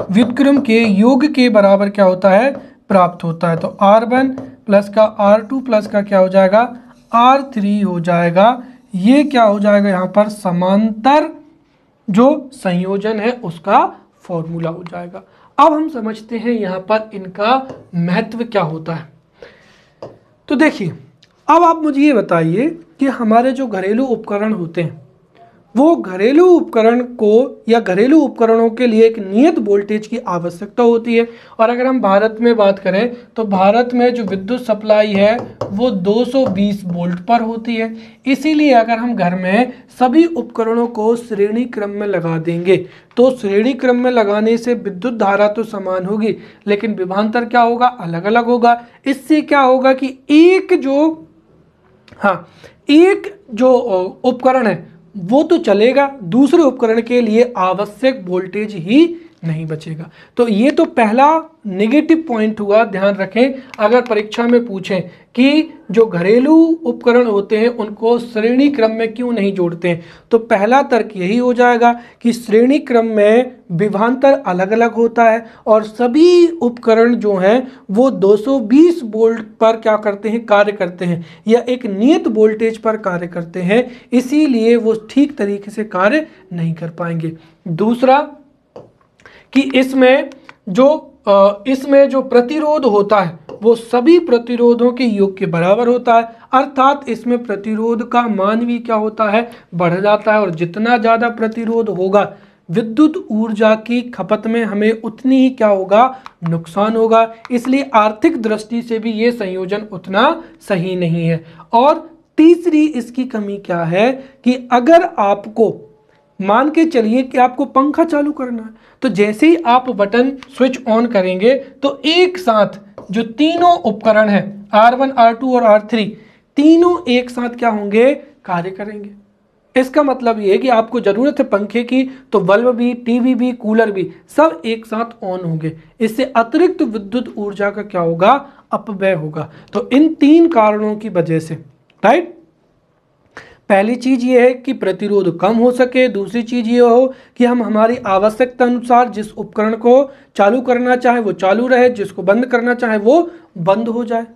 व्युतक्रम के योग के बराबर क्या होता है प्राप्त होता है तो आर वन प्लस का आर टू प्लस का क्या हो जाएगा आर थ्री हो जाएगा ये क्या हो जाएगा यहाँ पर समांतर जो संयोजन है उसका फॉर्मूला हो जाएगा अब हम समझते हैं यहाँ पर इनका महत्व क्या होता है तो देखिए अब आप मुझे ये बताइए कि हमारे जो घरेलू उपकरण होते हैं वो घरेलू उपकरण को या घरेलू उपकरणों के लिए एक नियत वोल्टेज की आवश्यकता होती है और अगर हम भारत में बात करें तो भारत में जो विद्युत सप्लाई है वो 220 वोल्ट पर होती है इसीलिए अगर हम घर में सभी उपकरणों को श्रेणी क्रम में लगा देंगे तो श्रेणी क्रम में लगाने से विद्युत धारा तो समान होगी लेकिन विभांतर क्या होगा अलग अलग होगा इससे क्या होगा कि एक जो हाँ एक जो उपकरण है वो तो चलेगा दूसरे उपकरण के लिए आवश्यक वोल्टेज ही नहीं बचेगा तो ये तो पहला नेगेटिव पॉइंट हुआ ध्यान रखें अगर परीक्षा में पूछें कि जो घरेलू उपकरण होते हैं उनको श्रेणी क्रम में क्यों नहीं जोड़ते हैं तो पहला तर्क यही हो जाएगा कि श्रेणी क्रम में विभांतर अलग अलग होता है और सभी उपकरण जो हैं वो 220 वोल्ट पर क्या करते हैं कार्य करते हैं या एक नियत वोल्टेज पर कार्य करते हैं इसीलिए वो ठीक तरीके से कार्य नहीं कर पाएंगे दूसरा कि इसमें जो इसमें जो प्रतिरोध होता है वो सभी प्रतिरोधों के योग के बराबर होता है अर्थात इसमें प्रतिरोध का मान भी क्या होता है बढ़ जाता है और जितना ज़्यादा प्रतिरोध होगा विद्युत ऊर्जा की खपत में हमें उतनी ही क्या होगा नुकसान होगा इसलिए आर्थिक दृष्टि से भी ये संयोजन उतना सही नहीं है और तीसरी इसकी कमी क्या है कि अगर आपको मान के चलिए कि आपको पंखा चालू करना है तो जैसे ही आप बटन स्विच ऑन करेंगे तो एक साथ जो तीनों उपकरण है आर वन आर टू और आर थ्री तीनों एक साथ क्या होंगे कार्य करेंगे इसका मतलब ये है कि आपको ज़रूरत है पंखे की तो बल्ब भी टीवी भी कूलर भी सब एक साथ ऑन होंगे इससे अतिरिक्त विद्युत ऊर्जा का क्या होगा अपव्यय होगा तो इन तीन कारणों की वजह से राइट पहली चीज़ ये है कि प्रतिरोध कम हो सके दूसरी चीज़ ये हो कि हम हमारी आवश्यकता अनुसार जिस उपकरण को चालू करना चाहे वो चालू रहे जिसको बंद करना चाहे वो बंद हो जाए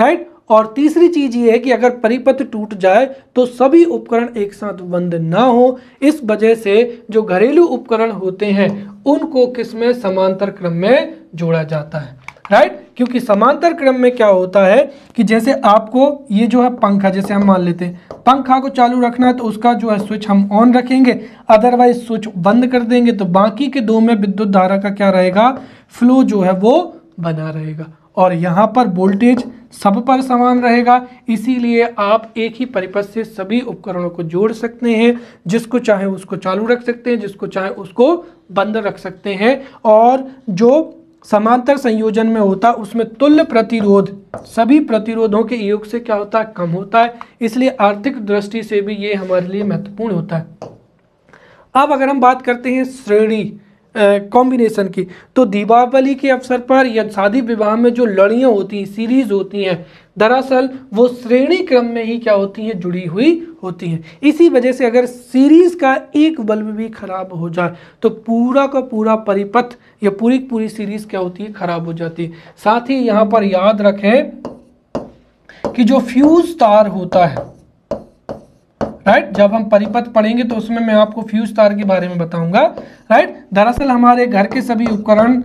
राइट और तीसरी चीज़ ये है कि अगर परिपथ टूट जाए तो सभी उपकरण एक साथ बंद ना हो इस वजह से जो घरेलू उपकरण होते हैं उनको किस में समांतर क्रम में जोड़ा जाता है राइट क्योंकि समांतर क्रम में क्या होता है कि जैसे आपको ये जो है पंखा जैसे हम मान लेते हैं पंखा को चालू रखना है तो उसका जो है स्विच हम ऑन रखेंगे अदरवाइज स्विच बंद कर देंगे तो बाकी के दो में विद्युत धारा का क्या रहेगा फ्लो जो है वो बना रहेगा और यहाँ पर वोल्टेज सब पर समान रहेगा इसीलिए आप एक ही परिपथ से सभी उपकरणों को जोड़ सकते हैं जिसको चाहे उसको चालू रख सकते हैं जिसको चाहे उसको बंद रख सकते हैं और जो समांतर संयोजन में होता उसमें तुल्य प्रतिरोध सभी प्रतिरोधों के योग से क्या होता है कम होता है इसलिए आर्थिक दृष्टि से भी ये हमारे लिए महत्वपूर्ण होता है अब अगर हम बात करते हैं श्रेणी कॉम्बिनेशन की तो दीपावली के अवसर पर या शादी विवाह में जो लड़ियाँ होती हैं सीरीज होती हैं दरअसल वो श्रेणी क्रम में ही क्या होती हैं जुड़ी हुई होती हैं इसी वजह से अगर सीरीज़ का एक बल्ब भी ख़राब हो जाए तो पूरा का पूरा परिपथ या पूरी पूरी सीरीज़ क्या होती है ख़राब हो जाती है साथ ही यहां पर याद रखें कि जो फ्यूज़ तार होता है राइट जब हम परिपथ पढ़ेंगे तो उसमें मैं आपको फ्यूज तार के बारे में बताऊंगा राइट दरअसल हमारे घर के सभी उपकरण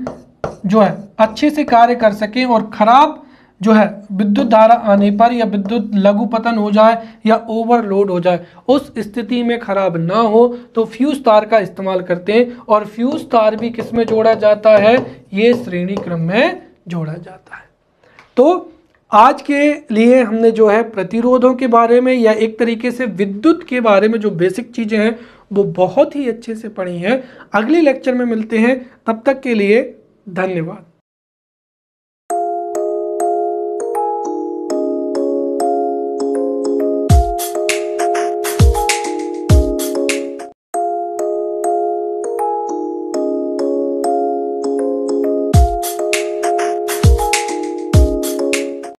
जो है अच्छे से कार्य कर सकें और खराब जो है विद्युत धारा आने पर या विद्युत लघुपतन हो जाए या ओवरलोड हो जाए उस स्थिति में खराब ना हो तो फ्यूज तार का इस्तेमाल करते हैं और फ्यूज तार भी किस में जोड़ा जाता है ये श्रेणी क्रम में जोड़ा जाता है तो आज के लिए हमने जो है प्रतिरोधों के बारे में या एक तरीके से विद्युत के बारे में जो बेसिक चीज़ें हैं वो बहुत ही अच्छे से पढ़ी हैं अगले लेक्चर में मिलते हैं तब तक के लिए धन्यवाद